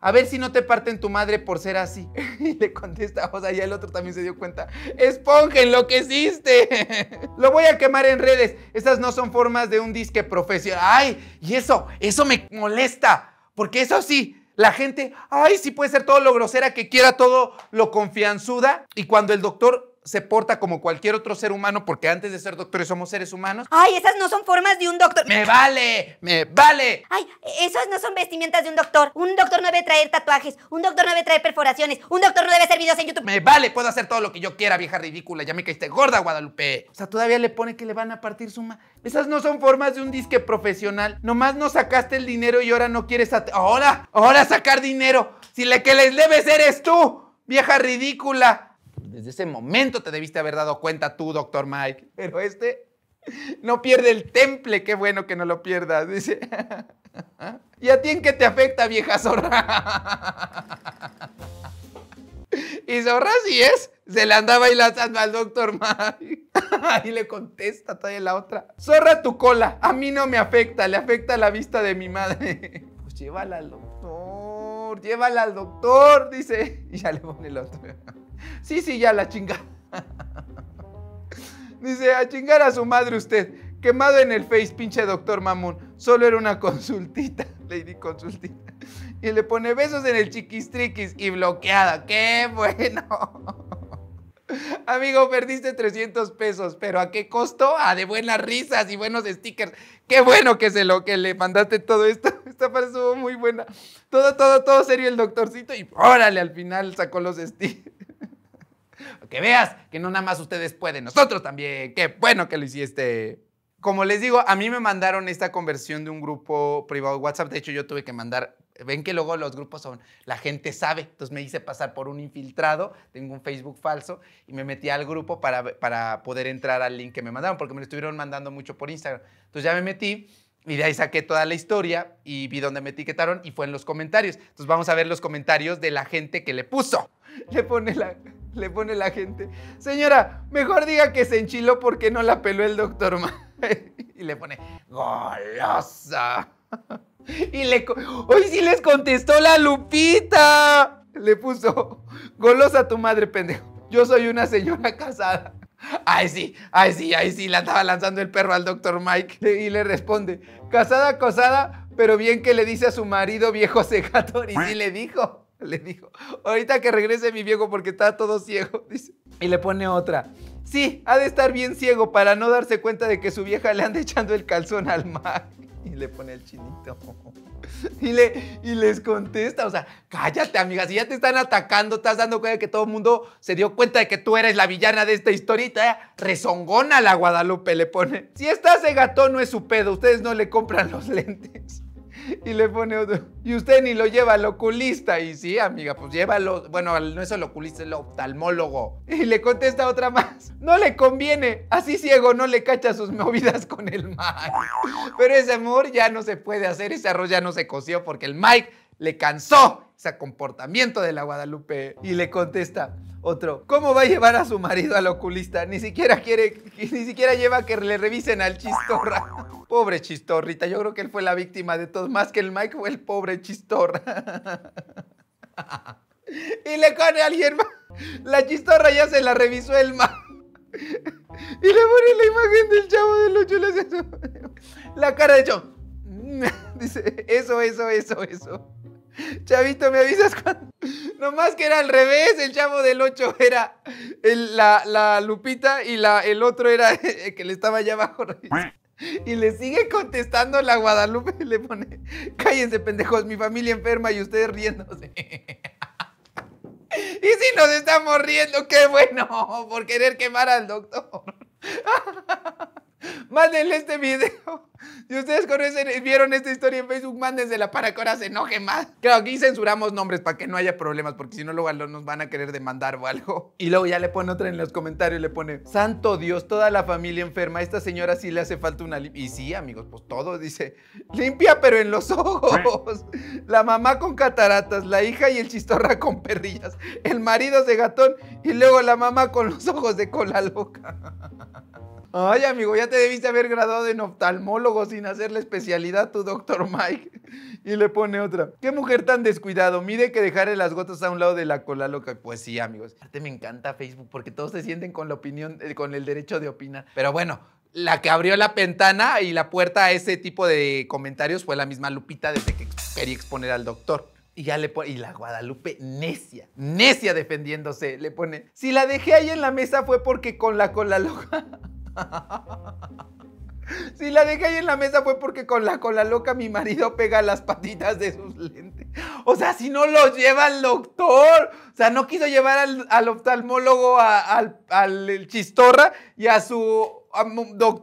a, ver si no te parten tu madre por ser así. Y le contesta, o sea, ya el otro también se dio cuenta, esponja, hiciste. Lo voy a quemar en redes. Esas no son formas de un disque profesional. Ay, y eso, eso me molesta. Porque eso sí, la gente, ay, sí puede ser todo lo grosera que quiera, todo lo confianzuda. Y cuando el doctor se porta como cualquier otro ser humano porque antes de ser doctores somos seres humanos. Ay, esas no son formas de un doctor. Me vale, me vale. Ay, esas no son vestimentas de un doctor. Un doctor no debe traer tatuajes, un doctor no debe traer perforaciones, un doctor no debe hacer videos en YouTube. Me vale, puedo hacer todo lo que yo quiera, vieja ridícula. Ya me caíste gorda, Guadalupe. O sea, todavía le pone que le van a partir suma. Esas no son formas de un disque profesional. Nomás no sacaste el dinero y ahora no quieres... Ahora, ahora sacar dinero. Si la que les ser es tú, vieja ridícula desde ese momento te debiste haber dado cuenta tú, doctor Mike. Pero este no pierde el temple, qué bueno que no lo pierdas, dice. ¿Y a ti en qué te afecta, vieja zorra? Y zorra sí es, se la andaba bailando al doctor Mike. y le contesta todavía la otra. Zorra tu cola, a mí no me afecta, le afecta la vista de mi madre. Pues llévala al doctor, llévala al doctor, dice. Y ya le pone el otro. Sí, sí, ya la chinga. Dice, a chingar a su madre usted. Quemado en el face, pinche doctor mamón. Solo era una consultita, lady consultita. Y le pone besos en el chiquistriquis y bloqueada. ¡Qué bueno! Amigo, perdiste 300 pesos, pero ¿a qué costo? a ah, de buenas risas y buenos stickers. Qué bueno que se lo que le mandaste todo esto. Esta parte estuvo muy buena. Todo, todo, todo serio el doctorcito y órale, al final sacó los stickers que veas que no nada más ustedes pueden, nosotros también. Qué bueno que lo hiciste. Como les digo, a mí me mandaron esta conversión de un grupo privado de WhatsApp. De hecho, yo tuve que mandar ven que luego los grupos son, la gente sabe, entonces me hice pasar por un infiltrado, tengo un Facebook falso, y me metí al grupo para, para poder entrar al link que me mandaron, porque me lo estuvieron mandando mucho por Instagram. Entonces ya me metí y de ahí saqué toda la historia y vi dónde me etiquetaron y fue en los comentarios. Entonces vamos a ver los comentarios de la gente que le puso. Le pone la... Le pone la gente. Señora, mejor diga que se enchiló porque no la peló el doctor. y le pone, golosa. y le... Hoy sí les contestó la Lupita. Le puso, golosa tu madre, pendejo. Yo soy una señora casada. Ay, sí, ay, sí, ay, sí, la estaba lanzando el perro al doctor Mike y le responde, casada, acosada, pero bien que le dice a su marido viejo secador y sí le dijo. Le dijo, ahorita que regrese mi viejo porque está todo ciego, Y le pone otra. Sí, ha de estar bien ciego para no darse cuenta de que su vieja le anda echando el calzón al mar. Y le pone el chinito. Y, le, y les contesta, o sea, cállate amiga, si ya te están atacando, estás dando cuenta de que todo el mundo se dio cuenta de que tú eres la villana de esta historita, ¿eh? rezongona la Guadalupe le pone. Si está ese gato no es su pedo, ustedes no le compran los lentes. y le pone otro. Y usted ni lo lleva al oculista. Y sí, amiga, pues llévalo. Bueno, no es el oculista, es el oftalmólogo. Y le contesta otra más. No le conviene. Así ciego no le cacha sus movidas con el Mike. Pero ese amor ya no se puede hacer. Ese arroz ya no se coció porque el Mike le cansó ese comportamiento de la Guadalupe. Y le contesta. Otro, ¿cómo va a llevar a su marido al oculista? Ni siquiera quiere, ni siquiera lleva que le revisen al chistorra. Pobre chistorrita, yo creo que él fue la víctima de todos, más que el Mike fue el pobre chistorra. y le pone a alguien más. La chistorra ya se la revisó el ma y le pone la imagen del chavo de los chulos la cara de John Dice, eso, eso, eso, eso. Chavito, me avisas cuando. Nomás que era al revés, el chavo del 8 era la, Lupita y la, el otro era el que le estaba allá abajo. Y le sigue contestando la Guadalupe, y le pone, cállense pendejos, mi familia enferma y ustedes riéndose. Y si nos estamos riendo, qué bueno, por querer quemar al doctor. Mándenle este video. Si ustedes conocen, vieron esta historia en Facebook, mándensela para que ahora se enoje más. Claro, aquí censuramos nombres para que no haya problemas, porque si no, luego nos van a querer demandar o algo. Y luego ya le pone otra en los comentarios, le pone, santo Dios, toda la familia enferma, esta señora sí le hace falta una limpia. Y sí, amigos, pues todo dice, limpia pero en los ojos. La mamá con cataratas, la hija y el chistorra con perrillas, el marido de gatón y luego la mamá con los ojos de cola loca. Ay, amigo, ya te debiste haber graduado en oftalmólogo sin hacer la especialidad tu doctor Mike. Y le pone otra. Qué mujer tan descuidado. Mire que dejaré las gotas a un lado de la cola loca. Pues sí, amigos. te me encanta Facebook porque todos se sienten con la opinión, eh, con el derecho de opinar. Pero bueno, la que abrió la ventana y la puerta a ese tipo de comentarios fue la misma Lupita desde que quería exponer al doctor. Y ya le y la Guadalupe necia, necia defendiéndose, le pone, si la dejé ahí en la mesa fue porque con la cola loca. Si la dejé ahí en la mesa fue porque con la cola loca mi marido pega las patitas de sus lentes. O sea, si no los lleva el doctor. O sea, no quiso llevar al, oftalmólogo, al, chistorra y a su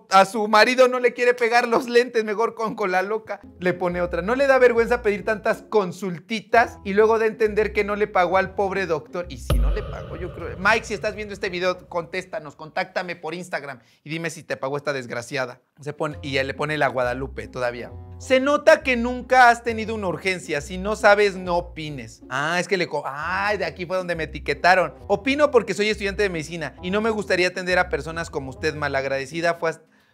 a, su marido no le quiere pegar los lentes, mejor con, con la loca, le pone otra. ¿No le da vergüenza pedir tantas consultitas y luego de entender que no le pagó al pobre doctor? Y si no le pagó, yo creo... Mike, si estás viendo este video, contéstanos, contáctame por Instagram y dime si te pagó esta desgraciada. Se pone, y le pone la Guadalupe todavía. Se nota que nunca has tenido una urgencia. Si no sabes, no opines. Ah, es que le... Ah, de aquí fue donde me etiquetaron. Opino porque soy estudiante de medicina y no me gustaría atender a personas como usted malagradecida. Fue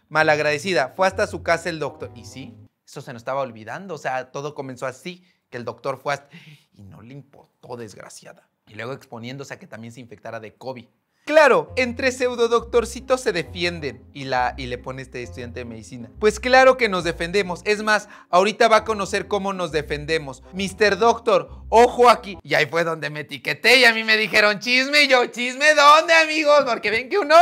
Malagradecida. Fue hasta su casa el doctor. Y sí, eso se nos estaba olvidando. O sea, todo comenzó así, que el doctor fue hasta... Y no le importó, desgraciada. Y luego exponiéndose a que también se infectara de COVID. Claro, entre pseudo doctorcitos se defienden. Y, la, y le pone este estudiante de medicina. Pues claro que nos defendemos. Es más, ahorita va a conocer cómo nos defendemos. Mr. Doctor, ojo aquí. Y ahí fue donde me etiqueté y a mí me dijeron chisme. Y yo, ¿chisme dónde, amigos? Porque ven que uno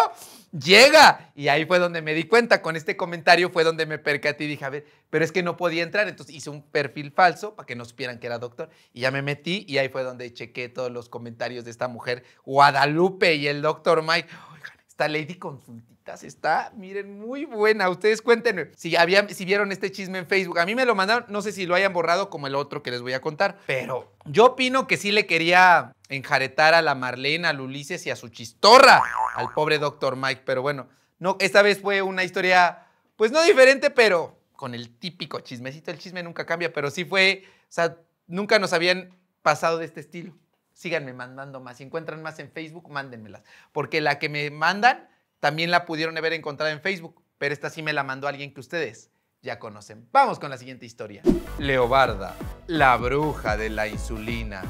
llega. Y ahí fue donde me di cuenta, con este comentario fue donde me percaté y dije, a ver, pero es que no podía entrar, entonces hice un perfil falso para que no supieran que era doctor. Y ya me metí y ahí fue donde chequé todos los comentarios de esta mujer, Guadalupe y el doctor Mike. Oigan, esta lady Consultiva está, miren, muy buena. Ustedes cuéntenme si, habían, si vieron este chisme en Facebook. A mí me lo mandaron, no sé si lo hayan borrado como el otro que les voy a contar, pero yo opino que sí le quería enjaretar a la Marlene, al Ulises y a su chistorra, al pobre doctor Mike, pero bueno, no, esta vez fue una historia, pues no diferente, pero con el típico chismecito. El chisme nunca cambia, pero sí fue, o sea, nunca nos habían pasado de este estilo. Síganme mandando más. Si encuentran más en Facebook, mándenmelas. Porque la que me mandan, también la pudieron haber encontrado en Facebook, pero esta sí me la mandó alguien que ustedes ya conocen. Vamos con la siguiente historia. Leobarda, la bruja de la insulina.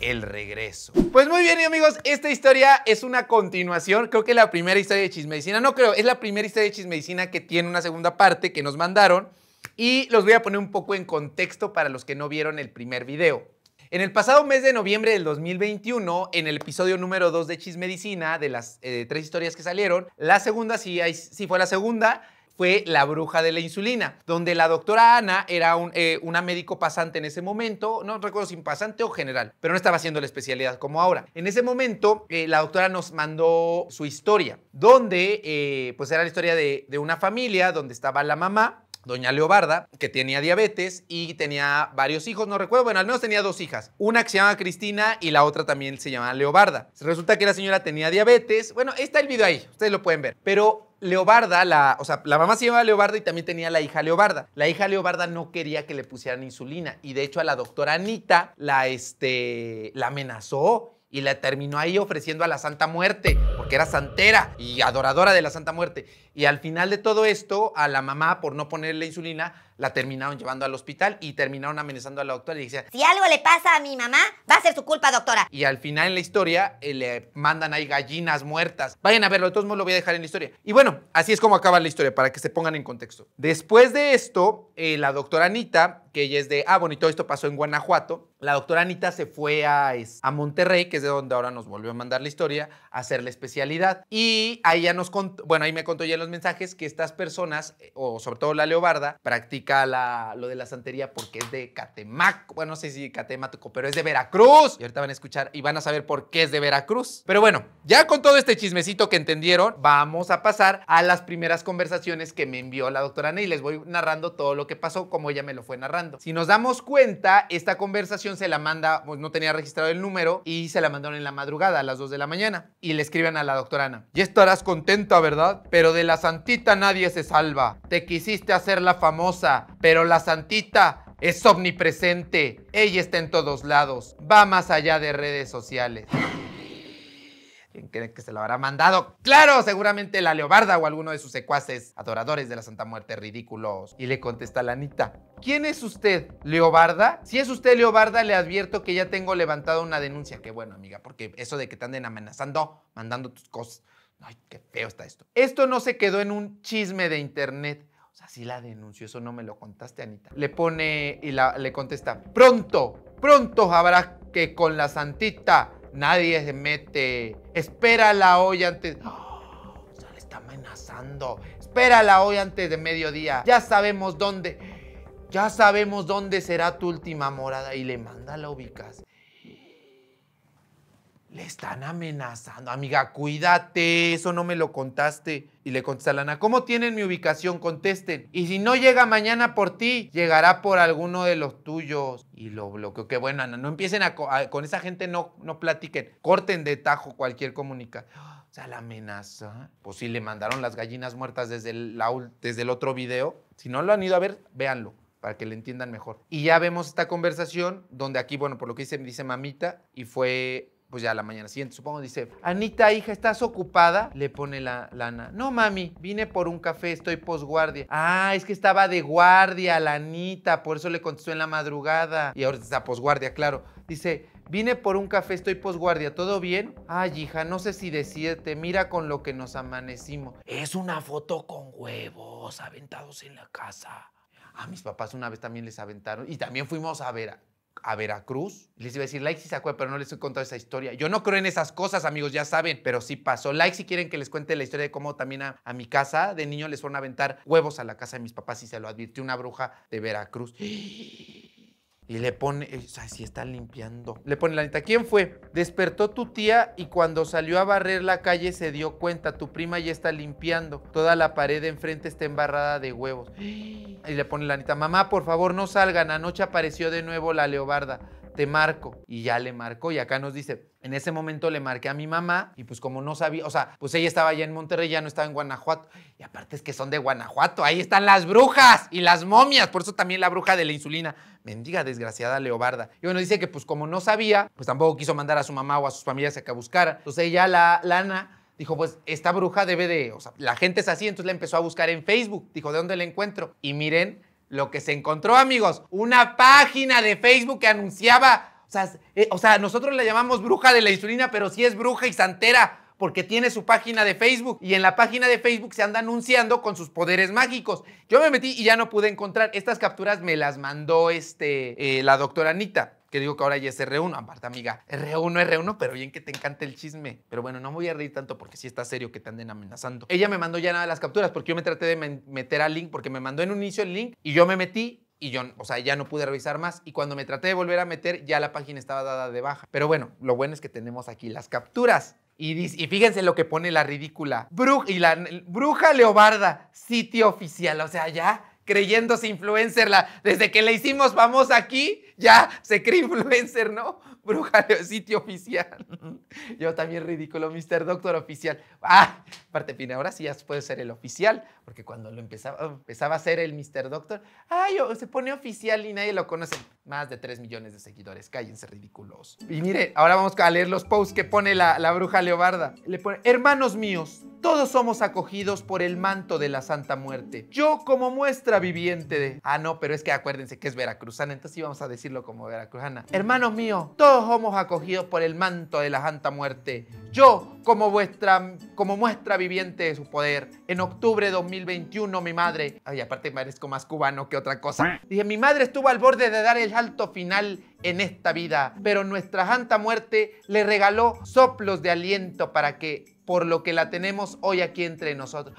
El regreso. Pues muy bien, amigos, esta historia es una continuación. Creo que la primera historia de Chismedicina, no creo, es la primera historia de Chismedicina que tiene una segunda parte que nos mandaron. Y los voy a poner un poco en contexto para los que no vieron el primer video. En el pasado mes de noviembre del 2021, en el episodio número 2 de Chis de las eh, tres historias que salieron, la segunda, sí, sí fue la segunda, fue La bruja de la insulina, donde la doctora Ana era eh, una médico pasante en ese momento, no recuerdo si pasante o general, pero no estaba haciendo la especialidad como ahora. En ese momento, eh, la doctora nos mandó su historia, donde pues era la historia de, de una familia donde estaba la mamá, doña Leobarda, que tenía diabetes y tenía varios hijos, no recuerdo, bueno, al menos tenía dos hijas, una que se llamaba Cristina y la otra también se llamaba Leobarda. Resulta que la señora tenía diabetes, bueno, está el video ahí, ustedes lo pueden ver, pero Leobarda, la, o sea, la mamá se llamaba Leobarda y también tenía la hija Leobarda. La hija Leobarda no quería que le pusieran insulina y de hecho a la doctora Anita la, este, la amenazó y la terminó ahí ofreciendo a la Santa Muerte, porque era santera y adoradora de la Santa Muerte. Y al final de todo esto, a la mamá, por no ponerle insulina, la terminaron llevando al hospital y terminaron amenazando a la doctora y decía, si algo le pasa a mi mamá, va a ser su culpa, doctora. Y al final en la historia eh, le mandan ahí gallinas muertas. Vayan a verlo, de todos modos lo voy a dejar en la historia. Y bueno, así es como acaba la historia, para que se pongan en contexto. Después de esto, eh, la doctora Anita, que ella es de, ah, bueno, y todo esto pasó en Guanajuato, la doctora Anita se fue a, a Monterrey, que es de donde ahora nos volvió a mandar la historia, a hacer la especialidad. Y ahí ya nos contó, bueno, ahí me contó ya los mensajes que estas personas, eh, o sobre todo la leobarda, practica la, lo de la santería porque es de Catemaco. Bueno, no sé si Catemaco, pero es de Veracruz. Y ahorita van a escuchar y van a saber por qué es de Veracruz. Pero bueno, ya con todo este chismecito que entendieron, vamos a pasar a las primeras conversaciones que me envió la doctora Ana y les voy narrando todo lo que pasó, como ella me lo fue narrando. Si nos damos cuenta, esta conversación se la manda, pues no tenía registrado el número y se la mandaron en la madrugada a las 2 de la mañana y le escriben a la doctora Ana. Y estarás contenta, ¿verdad? Pero de la la santita nadie se salva. Te quisiste hacer la famosa, pero la santita es omnipresente. Ella está en todos lados. Va más allá de redes sociales. ¿Quién cree que se lo habrá mandado? Claro, seguramente la leobarda o alguno de sus secuaces, adoradores de la Santa Muerte, ridículos. Y le contesta la Anita. ¿Quién es usted? ¿Leobarda? Si es usted Leobarda, le advierto que ya tengo levantada una denuncia. Qué bueno, amiga, porque eso de que te anden amenazando, mandando tus cosas. Ay, qué feo está esto. Esto no se quedó en un chisme de internet. O sea, sí la denunció, eso no me lo contaste, Anita. Le pone y le contesta, pronto, pronto habrá que con la santita nadie se mete. Espera la olla antes... No, ¡Ah! o le está amenazando. Espera la antes de mediodía. Ya sabemos dónde... Ya sabemos dónde será tu última morada. Y le manda la ubicación le están amenazando. Amiga, cuídate, eso no me lo contaste. Y le contesta Ana, ¿cómo tienen mi ubicación? Contesten. Y si no llega mañana por ti, llegará por alguno de los tuyos. Y lo bloqueó. Qué bueno, Ana, no empiecen a, con esa gente, no, no platiquen. Corten de tajo cualquier comunicación. O sea, la amenaza. Pues sí, le mandaron las gallinas muertas desde el, desde el otro video. Si no lo han ido a ver, véanlo para que le entiendan mejor. Y ya vemos esta conversación donde aquí, bueno, por lo que dice, dice mamita y fue pues ya la mañana siguiente, supongo, dice, Anita, hija, ¿estás ocupada? Le pone la lana. No, mami, vine por un café, estoy posguardia. Ah, es que estaba de guardia la Anita, por eso le contestó en la madrugada. Y ahora está posguardia, claro. Dice, Vine por un café, estoy posguardia, ¿todo bien? Ay, hija, no sé si decirte, mira con lo que nos amanecimos. Es una foto con huevos aventados en la casa. A mis papás una vez también les aventaron y también fuimos a ver a Veracruz. Les iba a decir, si se acuerda, pero no les he contado esa historia. Yo no creo en esas cosas, amigos, ya saben, pero sí pasó. Like si quieren que les cuente la historia de cómo también a, a mi casa de niño les fueron a aventar huevos a la casa de mis papás y se lo advirtió una bruja de Veracruz. Y le pone, eh, sea, sí está limpiando. Le pone la anita, ¿quién fue? Despertó tu tía y cuando salió a barrer la calle se dio cuenta, tu prima ya está limpiando. Toda la pared de enfrente está embarrada de huevos. Y le pone la anita, mamá, por favor no salgan, anoche apareció de nuevo la leobarda te marco. Y ya le marcó y acá nos dice, en ese momento le marqué a mi mamá y pues como no sabía, o sea, pues ella estaba allá en Monterrey, ya no estaba en Guanajuato. Y aparte es que son de Guanajuato, ahí están las brujas y las momias, por eso también la bruja de la insulina. Mendiga desgraciada Leobarda. Y bueno, dice que pues como no sabía, pues tampoco quiso mandar a su mamá o a sus familias a que buscara. Entonces ella, la lana, Dijo, pues esta bruja debe de, o sea, la gente es así, entonces la empezó a buscar en Facebook. Dijo, ¿de dónde la encuentro? Y miren lo que se encontró, amigos, una página de Facebook que anunciaba, o sea, eh, nosotros la llamamos bruja de la insulina, pero sí es bruja y santera porque tiene su página de Facebook y en la página de Facebook se anda anunciando con sus poderes mágicos. Yo me metí y ya no pude encontrar. Estas capturas me las mandó este, eh, la doctora Anita que digo que ahora ya es R1, aparte amiga, R1, R1, pero bien que te encanta el chisme. Pero bueno, no voy a reír tanto porque sí está serio que te anden amenazando. Ella me mandó ya nada de las capturas porque yo me traté de meter al link porque me mandó en un inicio el link y yo me metí y yo, o sea, ya no pude revisar más. Y cuando me traté de volver a meter, ya la página estaba dada de baja. Pero bueno, lo bueno es que tenemos aquí las capturas. Y, y fíjense lo que pone la ridícula. Bruja, y la, bruja Leobarda, sitio oficial. O sea, ya creyéndose influencer. La, desde que le hicimos famosa aquí, ya se cree influencer, ¿no? Bruja de sitio oficial. Yo también ridículo, Mr. Doctor oficial. Ah, parte fina, ahora sí ya puede ser el oficial, porque cuando lo empezaba, empezaba a ser el Mr. Doctor, ay, se pone oficial y nadie lo conoce. Más de 3 millones de seguidores, cállense ridículos. Y mire, ahora vamos a leer los posts que pone la, la bruja Leobarda. Le pone, hermanos míos, todos somos acogidos por el manto de la Santa Muerte. Yo como muestra viviente de... Ah, no, pero es que acuérdense que es veracruzana, entonces íbamos a decirlo como veracruzana. Hermanos míos, todos somos acogidos por el manto de la Santa Muerte. Yo como vuestra, como muestra viviente de su poder. En octubre de 2021 mi madre... Ay, aparte parezco más cubano que otra cosa. Dije, mi madre estuvo al borde de dar el final en esta vida, pero nuestra janta muerte le regaló soplos de aliento para que, por lo que la tenemos hoy aquí entre nosotros.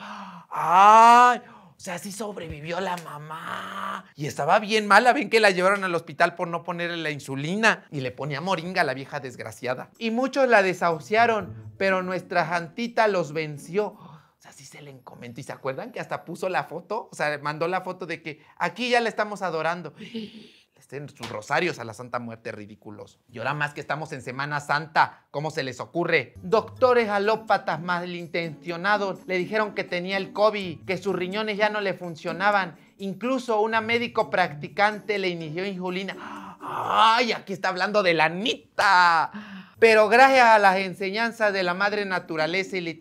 ¡Ay! O sea, así sobrevivió la mamá. Y estaba bien mala. Ven que la llevaron al hospital por no ponerle la insulina. Y le ponía moringa la vieja desgraciada. Y muchos la desahuciaron, pero nuestra jantita los venció. O sea, se le encomendó. ¿Y se acuerdan que hasta puso la foto? O sea, mandó la foto de que aquí ya la estamos adorando en sus rosarios a la Santa Muerte ridículos. Y ahora más que estamos en Semana Santa, ¿cómo se les ocurre? Doctores alópatas malintencionados le dijeron que tenía el COVID, que sus riñones ya no le funcionaban. Incluso una médico practicante le inició injulina. ¡Ay, aquí está hablando de la Anita! Pero gracias a las enseñanzas de la madre naturaleza y la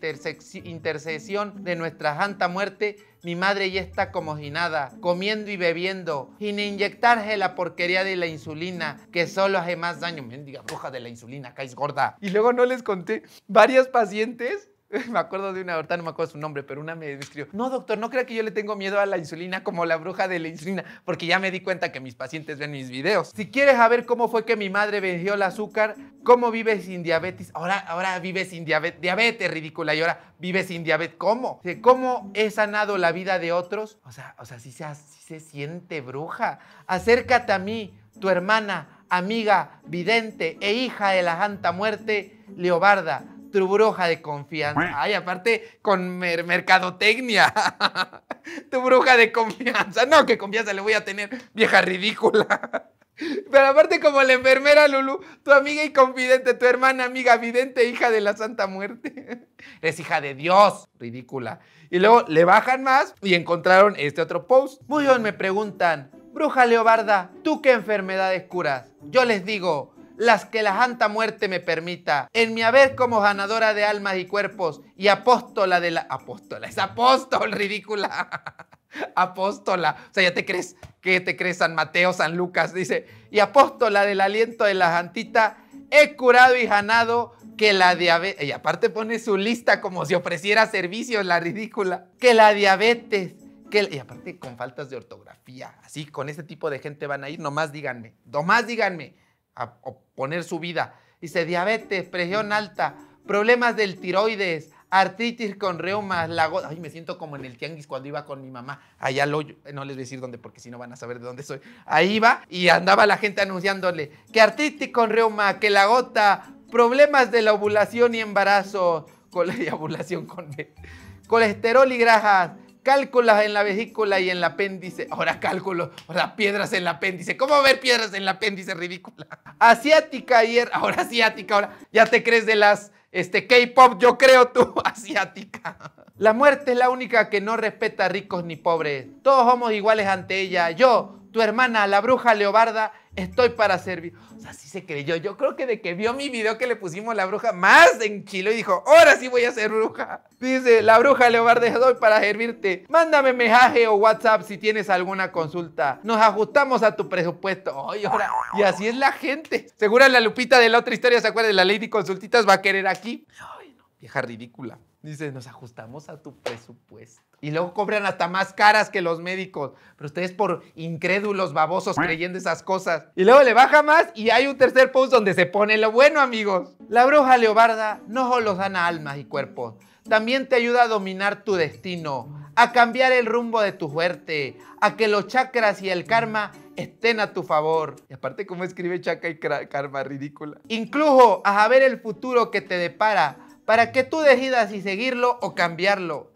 intercesión de nuestra santa muerte, mi madre ya está como ginada, comiendo y bebiendo, sin inyectarse la porquería de la insulina, que solo hace más daño. Mendiga roja de la insulina, caes gorda. Y luego no les conté, varias pacientes me acuerdo de una, ahorita no me acuerdo su nombre, pero una me describió, no doctor, no crea que yo le tengo miedo a la insulina como la bruja de la insulina, porque ya me di cuenta que mis pacientes ven mis videos. Si quieres saber cómo fue que mi madre vendió el azúcar, cómo vive sin diabetes, ahora, ahora vive sin diabetes, diabetes ridícula, y ahora vive sin diabetes, ¿cómo? ¿Cómo he sanado la vida de otros? O sea, o sea, si se, si se siente bruja, acércate a mí, tu hermana, amiga, vidente e hija de la santa muerte, Leobarda tu bruja de confianza. Ay, aparte con mercadotecnia. tu bruja de confianza. No, que confianza le voy a tener, vieja ridícula. Pero aparte como la enfermera Lulu, tu amiga y confidente, tu hermana, amiga vidente, hija de la Santa Muerte. Es hija de Dios, ridícula. Y luego le bajan más y encontraron este otro post. Muy bien, me preguntan, bruja leobarda, ¿tú qué enfermedades curas? Yo les digo, las que la santa muerte me permita. En mi haber como ganadora de almas y cuerpos y apóstola de la... Apóstola, es apóstol, ridícula. apóstola. O sea, ya te crees, que te crees San Mateo, San Lucas? Dice, y apóstola del aliento de la jantita, he curado y ganado que la diabetes... Y aparte pone su lista como si ofreciera servicios, la ridícula. Que la diabetes, y aparte con faltas de ortografía, así con ese tipo de gente van a ir, nomás díganme, nomás díganme, poner su vida. Dice diabetes, presión alta, problemas del tiroides, artritis con reumas, la gota. Ay, me siento como en el tianguis cuando iba con mi mamá. Allá al eh, No les voy a decir dónde porque si no van a saber de dónde soy. Ahí iba y andaba la gente anunciándole que artritis con reuma, que la gota, problemas de la ovulación y embarazo, con la ovulación con colesterol y grajas, cálculas en la vesícula y en el apéndice. Ahora cálculos, ahora piedras en el apéndice. ¿Cómo ver piedras en el apéndice? Ridícula. Asiática ayer, ahora asiática, ahora ya te crees de las este, K-pop, yo creo tú, asiática. La muerte es la única que no respeta ricos ni pobres. Todos somos iguales ante ella. Yo, tu hermana, la bruja Leobarda, estoy para servir. O sea, sí se creyó. Yo creo que de que vio mi video que le pusimos la bruja más en chilo y dijo, ahora sí voy a ser bruja. Dice, la bruja Leobarde, estoy para servirte. Mándame mensaje o WhatsApp si tienes alguna consulta. Nos ajustamos a tu presupuesto. Ay, ahora. Y así es la gente. Segura la Lupita de la otra historia, ¿se acuerda? la Lady Consultitas va a querer aquí. Ay, no, vieja ridícula. Dice, nos ajustamos a tu presupuesto. Y luego cobran hasta más caras que los médicos. Pero ustedes por incrédulos, babosos, creyendo esas cosas. Y luego le baja más y hay un tercer post donde se pone lo bueno, amigos. La bruja leobarda no solo sana almas y cuerpos, también te ayuda a dominar tu destino, a cambiar el rumbo de tu suerte, a que los chakras y el karma estén a tu favor. Y aparte, como escribe chakra y karma, ridícula. Incluso a saber el futuro que te depara para que tú decidas si seguirlo o cambiarlo.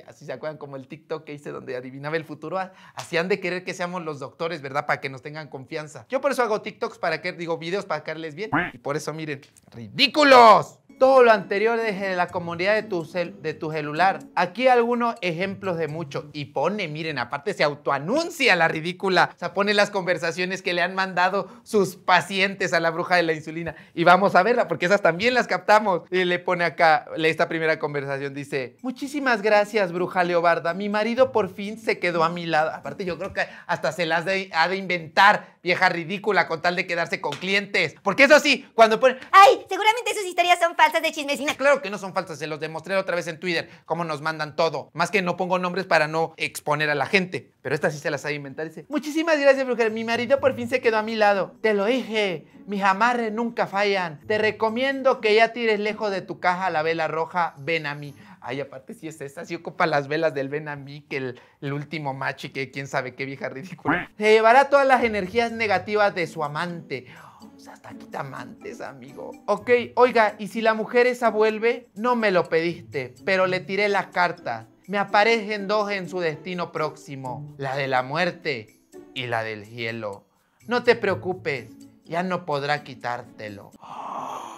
Así si se acuerdan, como el TikTok que hice donde adivinaba el futuro, ah, hacían de querer que seamos los doctores, ¿verdad? Para que nos tengan confianza. Yo por eso hago TikToks, para que, digo, videos para caerles bien. Y por eso, miren, ridículos. Todo lo anterior de la comunidad de tu, de tu celular. Aquí algunos ejemplos de mucho. Y pone, miren, aparte se autoanuncia la ridícula. O sea, pone las conversaciones que le han mandado sus pacientes a la bruja de la insulina. Y vamos a verla, porque esas también las captamos. Y le pone acá, esta primera conversación dice, muchísimas gracias bruja leobarda. Mi marido por fin se quedó a mi lado. Aparte, yo creo que hasta se las ha de inventar, vieja ridícula, con tal de quedarse con clientes. Porque eso sí, cuando ponen. ¡Ay! Seguramente sus historias son falsas de chismecina. Claro que no son falsas, se los demostré otra vez en Twitter, cómo nos mandan todo. Más que no pongo nombres para no exponer a la gente. Pero esta sí se las ha de inventar. Muchísimas gracias, bruja. Mi marido por fin se quedó a mi lado. Te lo dije. Mis amarres nunca fallan. Te recomiendo que ya tires lejos de tu caja la vela roja. Ven a mí. Ay, aparte si es esta, si ocupa las velas del Ben que el, último último y que quién sabe qué vieja ridícula. Se llevará todas las energías negativas de su amante. O oh, sea, pues hasta quita amantes, amigo. Ok, oiga, y si la mujer esa vuelve, no me lo pediste, pero le tiré las cartas. Me aparecen dos en su destino próximo, la de la muerte y la del hielo. No te preocupes, ya no podrá quitártelo. ¡Ah!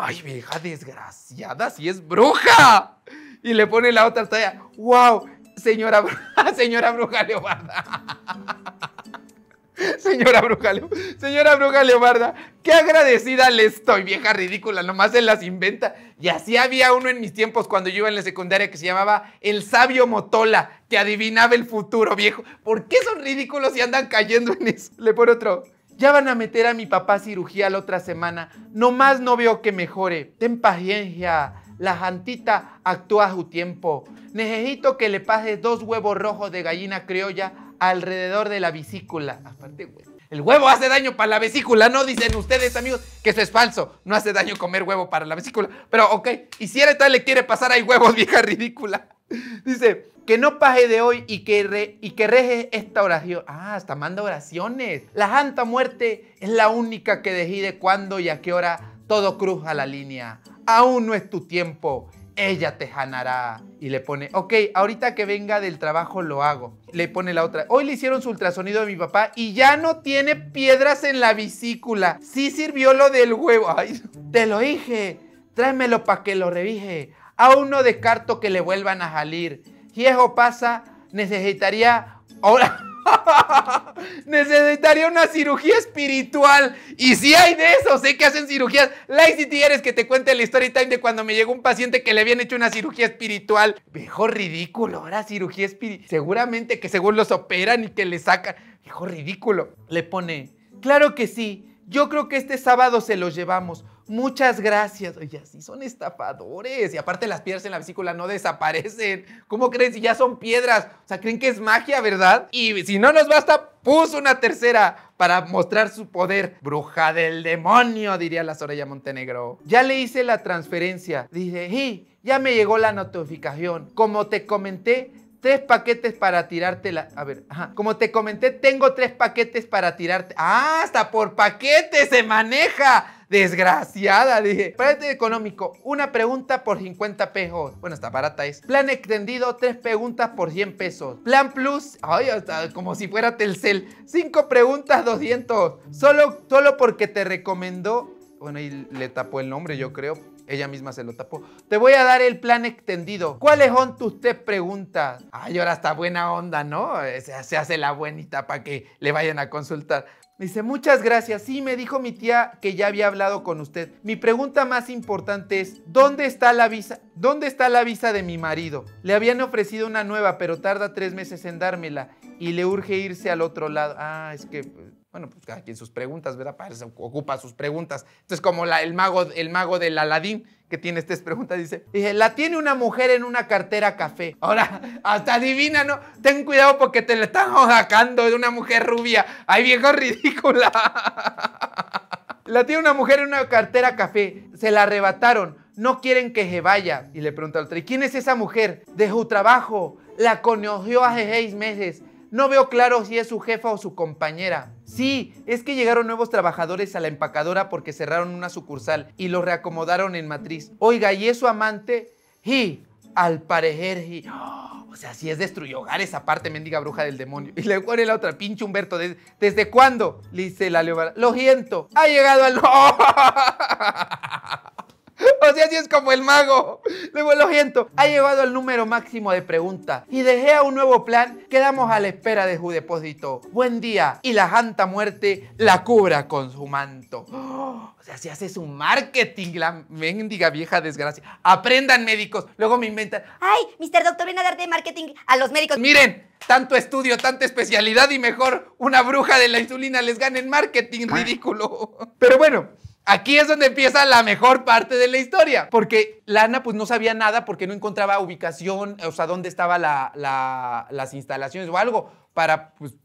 ay, vieja desgraciada, si es bruja. Y le pone la otra talla, wow, señora, señora bruja leobarda. Señora bruja, señora bruja leobarda, qué agradecida le estoy, vieja ridícula, nomás se las inventa. Y así había uno en mis tiempos cuando yo iba en la secundaria que se llamaba el sabio Motola, que adivinaba el futuro, viejo. ¿Por qué son ridículos y andan cayendo en eso? Le pone otro. Ya van a meter a mi papá cirugía la otra semana. Nomás no veo que mejore. Ten paciencia. La jantita actúa a su tiempo. Necesito que le pases dos huevos rojos de gallina criolla alrededor de la vesícula. Aparte, güey. El huevo hace daño para la vesícula, ¿no? Dicen ustedes, amigos, que eso es falso. No hace daño comer huevo para la vesícula. Pero, ok, y si tal le quiere pasar ahí huevos, vieja ridícula. Dice, que no pase de hoy y que, y que reje esta oración. Ah, hasta manda oraciones. La Santa Muerte es la única que decide cuándo y a qué hora todo cruza la línea. Aún no es tu tiempo. Ella te janará. Y le pone, ok, ahorita que venga del trabajo lo hago. Le pone la otra. Hoy le hicieron su ultrasonido de mi papá y ya no tiene piedras en la vesícula. Sí sirvió lo del huevo. Ay, te lo dije. Tráemelo para que lo revije. Aún no descarto que le vuelvan a salir viejo pasa, necesitaría... Ahora... Necesitaría una cirugía espiritual. Y si hay de eso, sé que hacen cirugías. Like si quieres que te cuente la story time de cuando me llegó un paciente que le habían hecho una cirugía espiritual. Mejor ridículo, ahora cirugía espiritual. Seguramente que según los operan y que le sacan. viejo ridículo. Le pone, claro que sí. Yo creo que este sábado se los llevamos. Muchas gracias. Oye, así son estafadores. Y aparte las piedras en la vesícula no desaparecen. ¿Cómo creen si ya son piedras? O sea, creen que es magia, ¿verdad? Y si no nos basta, puso una tercera para mostrar su poder. Bruja del demonio, diría la sorella Montenegro. Ya le hice la transferencia. Dice, ¡y ya me llegó la notificación. Como te comenté, tres paquetes para tirarte la... A ver, ajá. como te comenté, tengo tres paquetes para tirarte... Ah, hasta por paquetes se maneja. Desgraciada, dije. Plan económico, una pregunta por 50 pesos. Bueno, está barata es. Plan extendido, tres preguntas por 100 pesos. Plan Plus, ay, como si fuera Telcel. Cinco preguntas, 200. Solo, solo porque te recomendó. Bueno, y le tapó el nombre, yo creo. Ella misma se lo tapó. Te voy a dar el plan extendido. ¿Cuáles son tus tres preguntas? Ay, ahora está buena onda, ¿no? Eh, se, hace la buenita para que le vayan a consultar dice, muchas gracias. Sí, me dijo mi tía que ya había hablado con usted. Mi pregunta más importante es, ¿dónde está la visa? ¿Dónde está la visa de mi marido? Le habían ofrecido una nueva, pero tarda tres meses en dármela y le urge irse al otro lado. Ah, es que pues, bueno, pues cada quien sus preguntas, ¿verdad? ocupa sus preguntas. Entonces, como la, el, mago, el mago del Aladín que tiene estas preguntas, dice, la tiene una mujer en una cartera café. Ahora, hasta adivina, ¿no? Ten cuidado porque te la están sacando de una mujer rubia. ¡Ay, viejo ridícula! la tiene una mujer en una cartera café. Se la arrebataron. No quieren que se vaya. Y le pregunta al otro, ¿y quién es esa mujer? De su trabajo. La conoció hace seis meses. No veo claro si es su jefa o su compañera. Sí, es que llegaron nuevos trabajadores a la empacadora porque cerraron una sucursal y lo reacomodaron en matriz. Oiga, ¿y es su amante? Y al parecer, y... ¡oh! o sea, si es destruyó hogares, aparte, mendiga bruja del demonio. Y le pone la otra, pinche Humberto, ¿desde cuándo? Le dice la leobarda. Lo siento, ha llegado al... ¡Oh! O sea, así es como el mago. Luego lo siento, ha llevado el número máximo de preguntas y dejé a un nuevo plan. Quedamos a la espera de su depósito. Buen día y la janta muerte la cubra con su manto. o sea, si haces un marketing, la mendiga vieja desgracia. Aprendan médicos, luego me inventan. Ay, Mr. Doctor, viene a darte marketing a los médicos. Miren, tanto estudio, tanta especialidad y mejor una bruja de la insulina les gana en marketing, ridículo. Pero bueno. Aquí es donde empieza la mejor parte de la historia, porque Lana pues no sabía nada porque no encontraba ubicación, o sea, dónde estaban las instalaciones o algo para pues,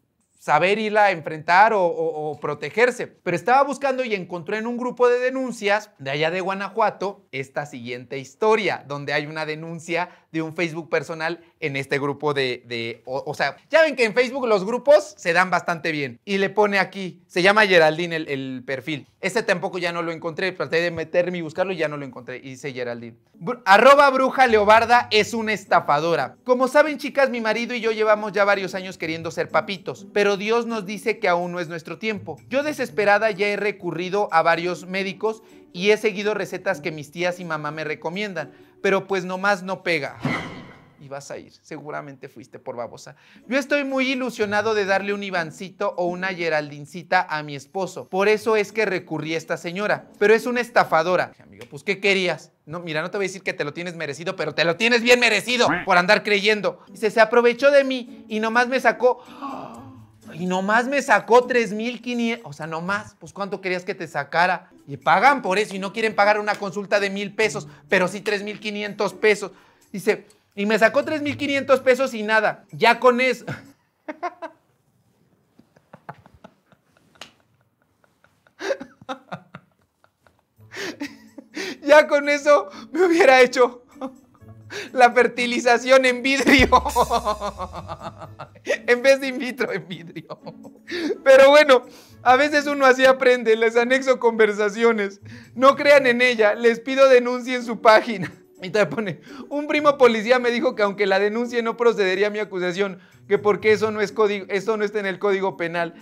saber irla a enfrentar o, protegerse. Pero estaba buscando y encontré en un grupo de denuncias de allá de Guanajuato esta siguiente historia, donde hay una denuncia de un Facebook personal en este grupo de... o, sea, ya ven que en Facebook los grupos se dan bastante bien. Y le pone aquí, se llama Geraldine el, perfil. Este tampoco ya no lo encontré, traté de meterme y buscarlo y ya no lo encontré. Y dice Geraldine. arroba bruja leobarda es una estafadora. Como saben chicas, mi marido y yo llevamos ya varios años queriendo ser papitos, pero Dios nos dice que aún no es nuestro tiempo. Yo desesperada ya he recurrido a varios médicos y he seguido recetas que mis tías y mamá me recomiendan, pero pues nomás no pega. Y vas a ir, seguramente fuiste por babosa. Yo estoy muy ilusionado de darle un Ivancito o una Geraldincita a mi esposo. Por eso es que recurrí a esta señora. Pero es una estafadora. Amigo, pues ¿qué querías? No, mira, no te voy a decir que te lo tienes merecido, pero te lo tienes bien merecido por andar creyendo. Dice, se aprovechó de mí y nomás me sacó y nomás me sacó 3.500, o sea, nomás, pues ¿cuánto querías que te sacara? Y pagan por eso y no quieren pagar una consulta de mil pesos, pero sí 3.500 pesos. Dice, y me sacó 3.500 pesos y nada, ya con eso. ya con eso me hubiera hecho la fertilización en vidrio. en vez de in vitro, en vidrio. Pero bueno, a veces uno así aprende. Les anexo conversaciones. No crean en ella. Les pido denuncia en su página. Y te pone, un primo policía me dijo que aunque la denuncie no procedería a mi acusación, que porque eso no es código, eso no está en el código penal.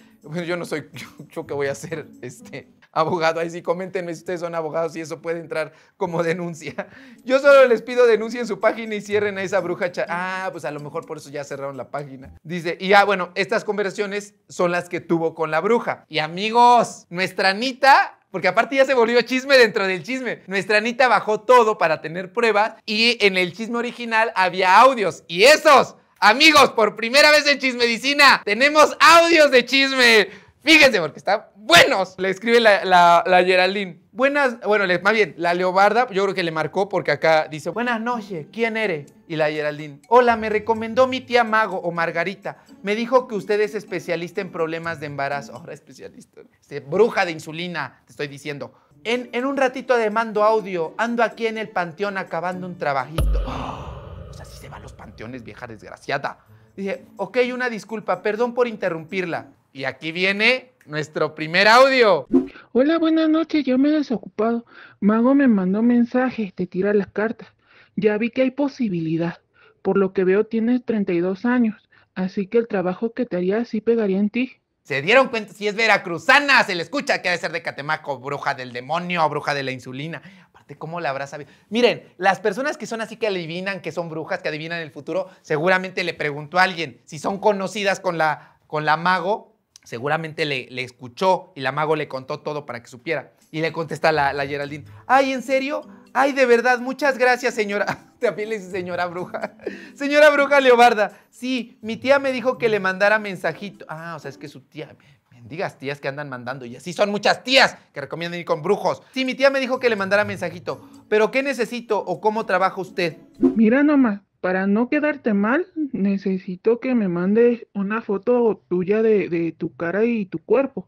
yo no soy, yo, yo qué voy a hacer, este, abogado. Ahí sí, coméntenme si ustedes son abogados y eso puede entrar como denuncia. Yo solo les pido denuncien su página y cierren a esa bruja. Ah, pues a lo mejor por eso ya cerraron la página. Dice, y ah, bueno, estas conversaciones son las que tuvo con la bruja. Y amigos, nuestra Anita porque aparte ya se volvió chisme dentro del chisme. Nuestra Anita bajó todo para tener pruebas y en el chisme original había audios y esos. Amigos, por primera vez en Chismedicina tenemos audios de chisme. Fíjense, porque está buenos. Le escribe la, la, Geraldine. Buenas, bueno, más bien, la Leobarda, yo creo que le marcó porque acá dice, buenas noches, ¿quién eres? Y la Geraldine, hola, me recomendó mi tía Mago o Margarita. Me dijo que usted es especialista en problemas de embarazo. Ahora especialista. Este, bruja de insulina, te estoy diciendo. En, un ratito de mando audio, ando aquí en el panteón acabando un trabajito. o sea, se van los panteones, vieja desgraciada. Dice, ok, una disculpa, perdón por interrumpirla. Y aquí viene nuestro primer audio. Hola, buenas noches, yo me he desocupado. Mago me mandó mensaje te tira las cartas. Ya vi que hay posibilidad. Por lo que veo tienes 32 años, así que el trabajo que te haría sí pegaría en ti. Se dieron cuenta si es veracruzana, se le escucha que ha ser de Catemaco, bruja del demonio, bruja de la insulina. Aparte, ¿cómo la habrá sabido? Miren, las personas que son así que adivinan, que son brujas, que adivinan el futuro, seguramente le preguntó a alguien si son conocidas con la, con la mago Seguramente le, le, escuchó y la mago le contó todo para que supiera. Y le contesta la, la Geraldine, ay, ¿en serio? Ay, de verdad, muchas gracias, señora. También le dice señora bruja. señora bruja Leobarda, sí, mi tía me dijo que le mandara mensajito. Ah, o sea, es que su tía, mendigas tías que andan mandando. Y así son muchas tías que recomiendan ir con brujos. Sí, mi tía me dijo que le mandara mensajito. Pero ¿qué necesito o cómo trabaja usted? Mira nomás, para no quedarte mal, necesito que me mandes una foto tuya de, tu cara y tu cuerpo.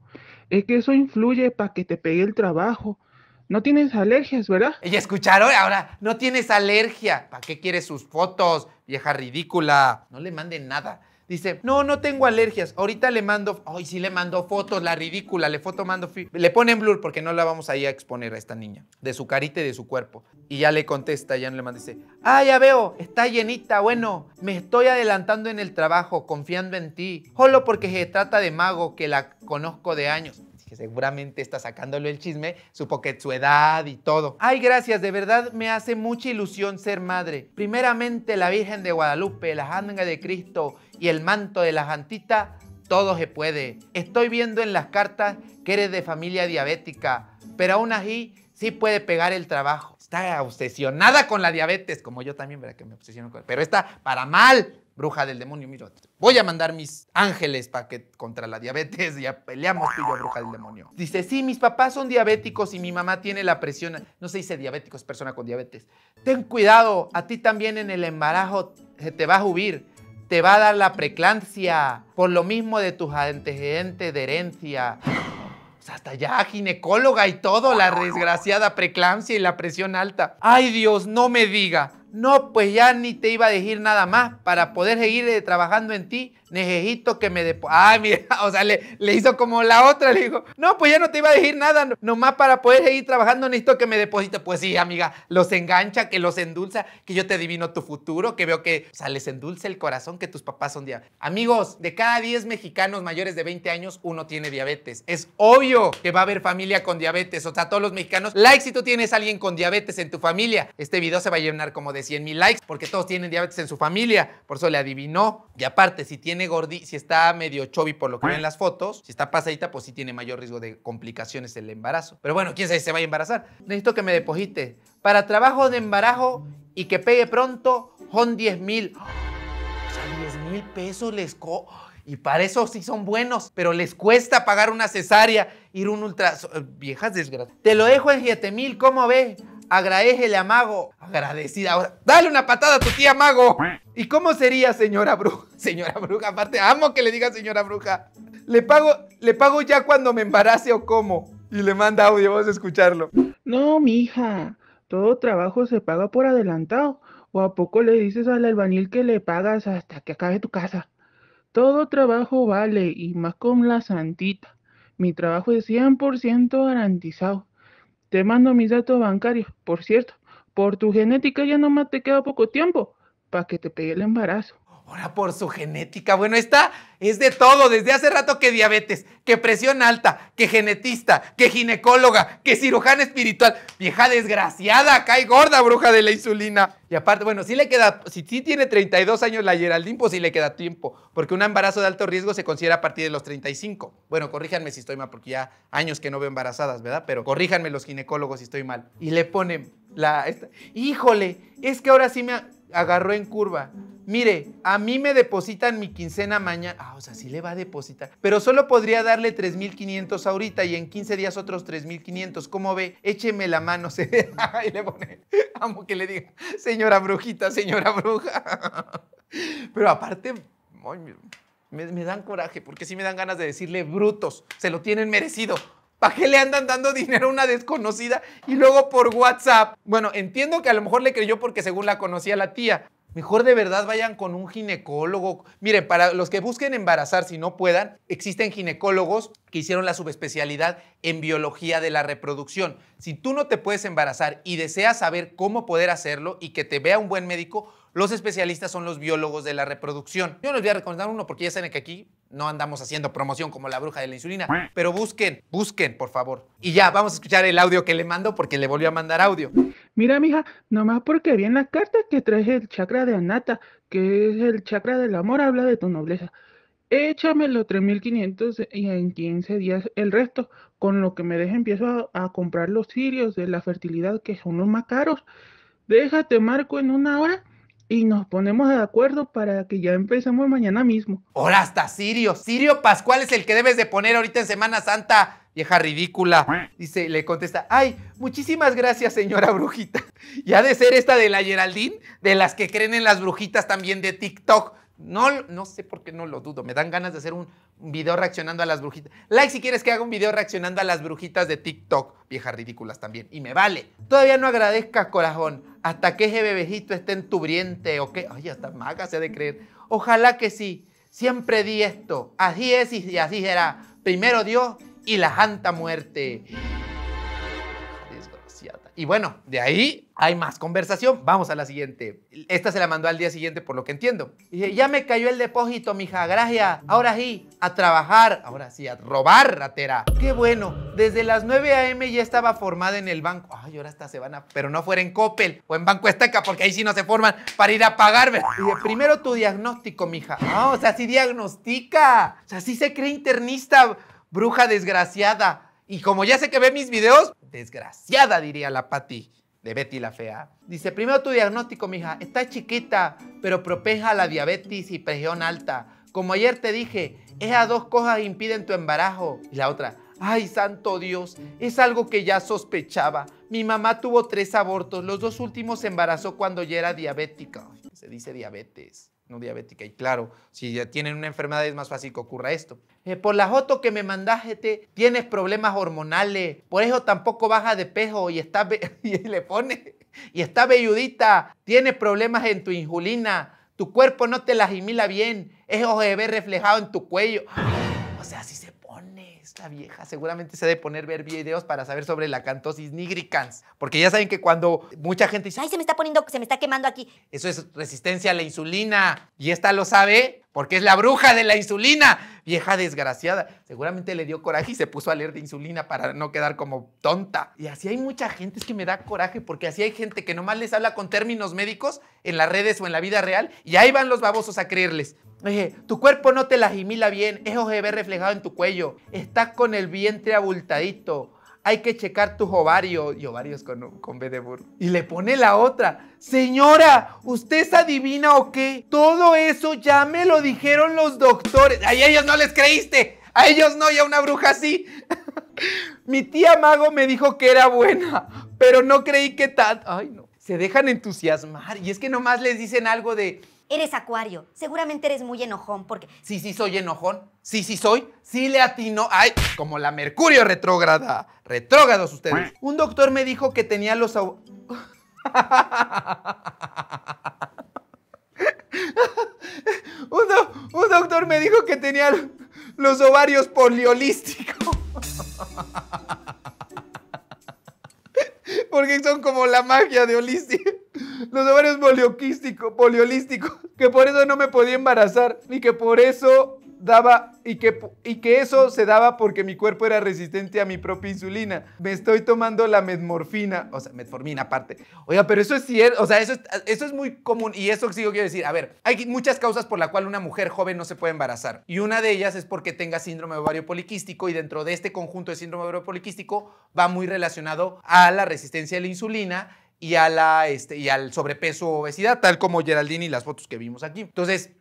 Es que eso influye para que te pegue el trabajo. No tienes alergias, ¿verdad? Ella escucharon? Ahora, no tienes alergia. ¿Para qué quieres sus fotos, vieja ridícula? No le manden nada. Dice, no, no tengo alergias. Ahorita le mando, ay, sí le mando fotos, la ridícula, le foto mando, le ponen blur porque no la vamos a ir a exponer a esta niña, de su carita y de su cuerpo. Y ya le contesta, ya no le manda, dice, ah, ya veo, está llenita, bueno, me estoy adelantando en el trabajo, confiando en ti, solo porque se trata de mago que la conozco de años seguramente está sacándole el chisme, supo que su edad y todo. Ay, gracias, de verdad me hace mucha ilusión ser madre. Primeramente la Virgen de Guadalupe, la Janga de Cristo y el manto de la Jantita, todo se puede. Estoy viendo en las cartas que eres de familia diabética, pero aún así sí puede pegar el trabajo. Está obsesionada con la diabetes, como yo también, ¿verdad? Que me obsesiono con... Pero está para mal bruja del demonio, mira, voy a mandar mis ángeles para que contra la diabetes ya peleamos tú y yo, bruja del demonio. Dice, sí, mis papás son diabéticos y mi mamá tiene la presión, no se dice diabético, es persona con diabetes. Ten cuidado, a ti también en el embarazo te va a subir, te va a dar la preclancia, por lo mismo de tus antecedentes de herencia. O sea, hasta ya ginecóloga y todo, la desgraciada preclancia y la presión alta. Ay Dios, no me diga. No, pues ya ni te iba a decir nada más para poder seguir eh, trabajando en ti necesito que me depo... Ah, mira, o sea, le, hizo como la otra, le dijo, no, pues ya no te iba a decir nada, nomás para poder seguir trabajando necesito que me deposite. Pues sí, amiga, los engancha, que los endulza, que yo te adivino tu futuro, que veo que, o sea, les endulce el corazón que tus papás son diabetes. Amigos, de cada 10 mexicanos mayores de 20 años, uno tiene diabetes. Es obvio que va a haber familia con diabetes, o sea, todos los mexicanos, like si tú tienes a alguien con diabetes en tu familia. Este video se va a llenar como de 100 mil likes, porque todos tienen diabetes en su familia, por eso le adivinó. Y aparte, si tiene gordi, si está medio chovi por lo que ven las fotos, si está pasadita, pues sí tiene mayor riesgo de complicaciones el embarazo. Pero bueno, quién sabe si se va a embarazar. Necesito que me deposite para trabajo de embarazo y que pegue pronto, son 10 mil. O sea, 10 mil pesos les Y para eso sí son buenos, pero les cuesta pagar una cesárea, ir un ultra... Viejas desgracias. Te lo dejo en 7 mil, ¿cómo ve? Agradece a mago. Agradecida. dale una patada a tu tía mago. ¿Y cómo sería, señora bruja? Señora bruja, aparte, amo que le diga señora bruja. Le pago, le pago ya cuando me embarace o cómo. Y le manda audio, vamos a escucharlo. No, mi hija, todo trabajo se paga por adelantado. ¿O a poco le dices al albañil que le pagas hasta que acabe tu casa? Todo trabajo vale y más con la santita. Mi trabajo es 100% garantizado. Te mando mis datos bancarios, por cierto. Por tu genética ya nomás te queda poco tiempo para que te pegue el embarazo. Ahora por su genética. Bueno, esta es de todo. Desde hace rato que diabetes, que presión alta, que genetista, que ginecóloga, que cirujana espiritual. Vieja desgraciada, cae gorda, bruja de la insulina. Y aparte, bueno, sí le queda, si tiene 32 años la Geraldine, pues sí le queda tiempo. Porque un embarazo de alto riesgo se considera a partir de los 35. Bueno, corríjanme si estoy mal, porque ya años que no veo embarazadas, ¿verdad? Pero corríjanme los ginecólogos si estoy mal. Y le ponen la... Esta. Híjole, es que ahora sí me... Ha, agarró en curva. Mire, a mí me depositan mi quincena mañana. Ah, o sea, sí le va a depositar. Pero solo podría darle 3.500 ahorita y en 15 días otros 3.500. ¿Cómo ve? Écheme la mano. Se... y le pone, amo que le diga, señora brujita, señora bruja. Pero aparte, me, me dan coraje porque sí me dan ganas de decirle brutos. Se lo tienen merecido. ¿Para qué le andan dando dinero a una desconocida y luego por WhatsApp? Bueno, entiendo que a lo mejor le creyó porque según la conocía la tía. Mejor de verdad vayan con un ginecólogo. Miren, para los que busquen embarazar si no puedan, existen ginecólogos que hicieron la subespecialidad en biología de la reproducción. Si tú no te puedes embarazar y deseas saber cómo poder hacerlo y que te vea un buen médico, los especialistas son los biólogos de la reproducción. Yo les voy a recomendar uno porque ya saben que aquí no andamos haciendo promoción como la bruja de la insulina, pero busquen, busquen, por favor. Y ya, vamos a escuchar el audio que le mando porque le volvió a mandar audio. Mira, mija, nomás porque vi en la carta que traes el chakra de Anata, que es el chakra del amor, habla de tu nobleza. Échamelo 3.500 y en 15 días el resto. Con lo que me deja, empiezo a, a, comprar los cirios de la fertilidad, que son los más caros. Déjate, Marco, en una hora y nos ponemos de acuerdo para que ya empecemos mañana mismo. Hola, hasta Sirio. Sirio Pascual es el que debes de poner ahorita en Semana Santa. Vieja ridícula. Dice, le contesta, ay, muchísimas gracias, señora brujita. Ya de ser esta de la Geraldine, de las que creen en las brujitas también de TikTok. No, sé por qué no lo dudo. Me dan ganas de hacer un, video reaccionando a las brujitas. Like si quieres que haga un video reaccionando a las brujitas de TikTok. Viejas ridículas también. Y me vale. Todavía no agradezcas, corazón. Hasta que ese bebejito esté en tu briente o qué. Ay, hasta maga se ha de creer. Ojalá que sí. Siempre di esto. Así es y así será. Primero Dios y la santa muerte. Y bueno, de ahí hay más conversación. Vamos a la siguiente. Esta se la mandó al día siguiente, por lo que entiendo. Y ya me cayó el depósito, mija, gracias. Ahora sí, a trabajar. Ahora sí, a robar, ratera. Qué bueno. Desde las 9 a.m. ya estaba formada en el banco. Ay, ahora hasta se van a... Pero no fuera en Coppel o en Banco Esteca, porque ahí sí no se forman para ir a pagar. Y primero tu diagnóstico, mija. Ah, o sea, sí diagnostica. O sea, sí se cree internista, bruja desgraciada. Y como ya sé que ve mis videos, desgraciada, diría la Patti de Betty la Fea. Dice, primero tu diagnóstico, mija. está chiquita, pero propeja la diabetes y presión alta. Como ayer te dije, esas dos cosas impiden tu embarazo. Y la otra, ay, santo Dios, es algo que ya sospechaba. Mi mamá tuvo tres abortos. Los dos últimos se embarazó cuando ya era diabética. Se dice diabetes diabética. Y claro, si ya tienen una enfermedad es más fácil que ocurra esto. Eh, por la foto que me mandaste, tienes problemas hormonales, por eso tampoco baja de peso y, está y le pone, y está velludita, tienes problemas en tu insulina, tu cuerpo no te la asimila bien, eso se ve reflejado en tu cuello. O sea, así se pone esta vieja seguramente se ha de poner ver videos para saber sobre la cantosis nigricans, porque ya saben que cuando mucha gente dice, ay, se me está poniendo, se me está quemando aquí, eso es resistencia a la insulina, y esta lo sabe porque es la bruja de la insulina, vieja desgraciada. Seguramente le dio coraje y se puso a leer de insulina para no quedar como tonta. Y así hay mucha gente, es que me da coraje, porque así hay gente que nomás les habla con términos médicos en las redes o en la vida real, y ahí van los babosos a creerles. Oye, tu cuerpo no te la gimila bien, eso se ve reflejado en tu cuello. Está con el vientre abultadito, hay que checar tus ovarios, y ovarios con, con B de burro. Y le pone la otra, señora, ¿usted es adivina o qué? Todo eso ya me lo dijeron los doctores. A ellos no les creíste, a ellos no, y a una bruja así. Mi tía mago me dijo que era buena, pero no creí que tanto. Ay, no. Se dejan entusiasmar y es que nomás les dicen algo de Eres acuario. Seguramente eres muy enojón porque... Sí, sí, soy enojón. Sí, sí, soy. Sí, le atino. ¡Ay! Como la Mercurio retrógrada. Retrógrados ustedes. Un doctor me dijo que tenía los... un, doctor me dijo que tenía los ovarios poliolísticos. porque son como la magia de holístico. Los ovarios polioquísticos, poliolísticos, que por eso no me podía embarazar y que por eso daba y que, y que eso se daba porque mi cuerpo era resistente a mi propia insulina. Me estoy tomando la metformina, o sea, metformina aparte. Oiga, pero eso es cierto, o sea, eso es, eso es muy común y eso sí quiero decir. A ver, hay muchas causas por la cual una mujer joven no se puede embarazar y una de ellas es porque tenga síndrome ovario poliquístico y dentro de este conjunto de síndrome ovario poliquístico va muy relacionado a la resistencia a la insulina y, a la, este, y al sobrepeso o obesidad, tal como Geraldine y las fotos que vimos aquí. Entonces,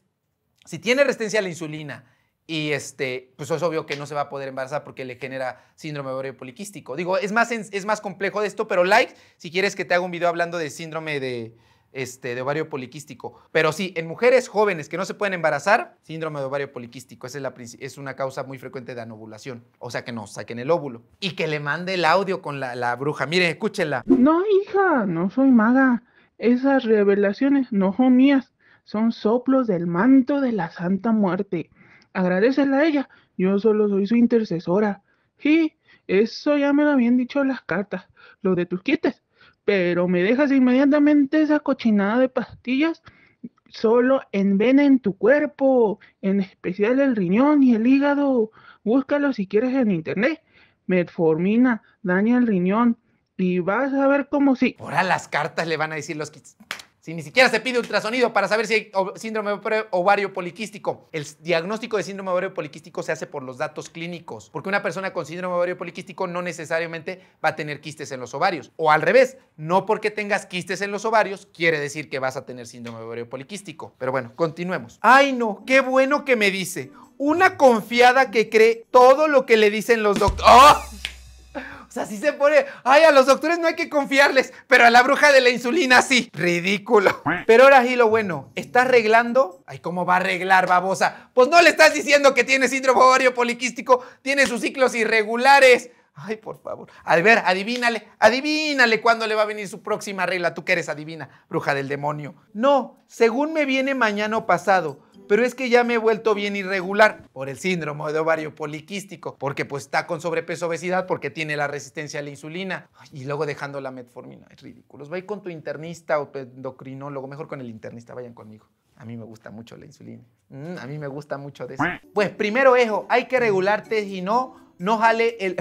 si tiene resistencia a la insulina y este, pues es obvio que no se va a poder embarazar porque le genera síndrome ovario poliquístico. Digo, es más, es más complejo de esto, pero like si quieres que te haga un video hablando de síndrome de, este, de ovario poliquístico. Pero sí, en mujeres jóvenes que no se pueden embarazar, síndrome de ovario poliquístico. es, la, es una causa muy frecuente de anovulación. O sea, que no saquen el óvulo. Y que le mande el audio con la, bruja. Mire, escúchela. No, hija, no soy maga. Esas revelaciones no son mías. Son soplos del manto de la Santa Muerte. Agradecela a ella. Yo solo soy su intercesora. Sí, eso ya me lo habían dicho las cartas. Lo de tus quietes pero me dejas inmediatamente esa cochinada de pastillas solo envenen tu cuerpo, en especial el riñón y el hígado. Búscalo si quieres en internet. Metformina daña el riñón y vas a ver cómo si. Ahora las cartas le van a decir los kits. Si ni siquiera se pide ultrasonido para saber si hay síndrome ovario poliquístico. El diagnóstico de síndrome ovario poliquístico se hace por los datos clínicos, porque una persona con síndrome ovario poliquístico no necesariamente va a tener quistes en los ovarios. O al revés, no porque tengas quistes en los ovarios quiere decir que vas a tener síndrome ovario poliquístico. Pero bueno, continuemos. Ay no, qué bueno que me dice. Una confiada que cree todo lo que le dicen los doctores. ¡Oh! ¡Ah! O sea, si se pone, ay, a los doctores no hay que confiarles, pero a la bruja de la insulina sí. Ridículo. Pero ahora sí lo bueno, ¿está arreglando? Ay, ¿cómo va a arreglar, babosa? Pues no le estás diciendo que tiene síndrome ovario poliquístico, tiene sus ciclos irregulares. Ay, por favor. A ver, adivínale, adivínale cuándo le va a venir su próxima regla. Tú que eres adivina, bruja del demonio. No, según me viene mañana o pasado pero es que ya me he vuelto bien irregular por el síndrome de ovario poliquístico, porque pues está con sobrepeso, obesidad, porque tiene la resistencia a la insulina y luego dejando la metformina. Es ridículo. Va con tu internista o endocrinólogo, mejor con el internista, vayan conmigo. A mí me gusta mucho la insulina. Mm, a mí me gusta mucho de eso. Pues primero, Ejo, hay que regularte, y no, no jale el...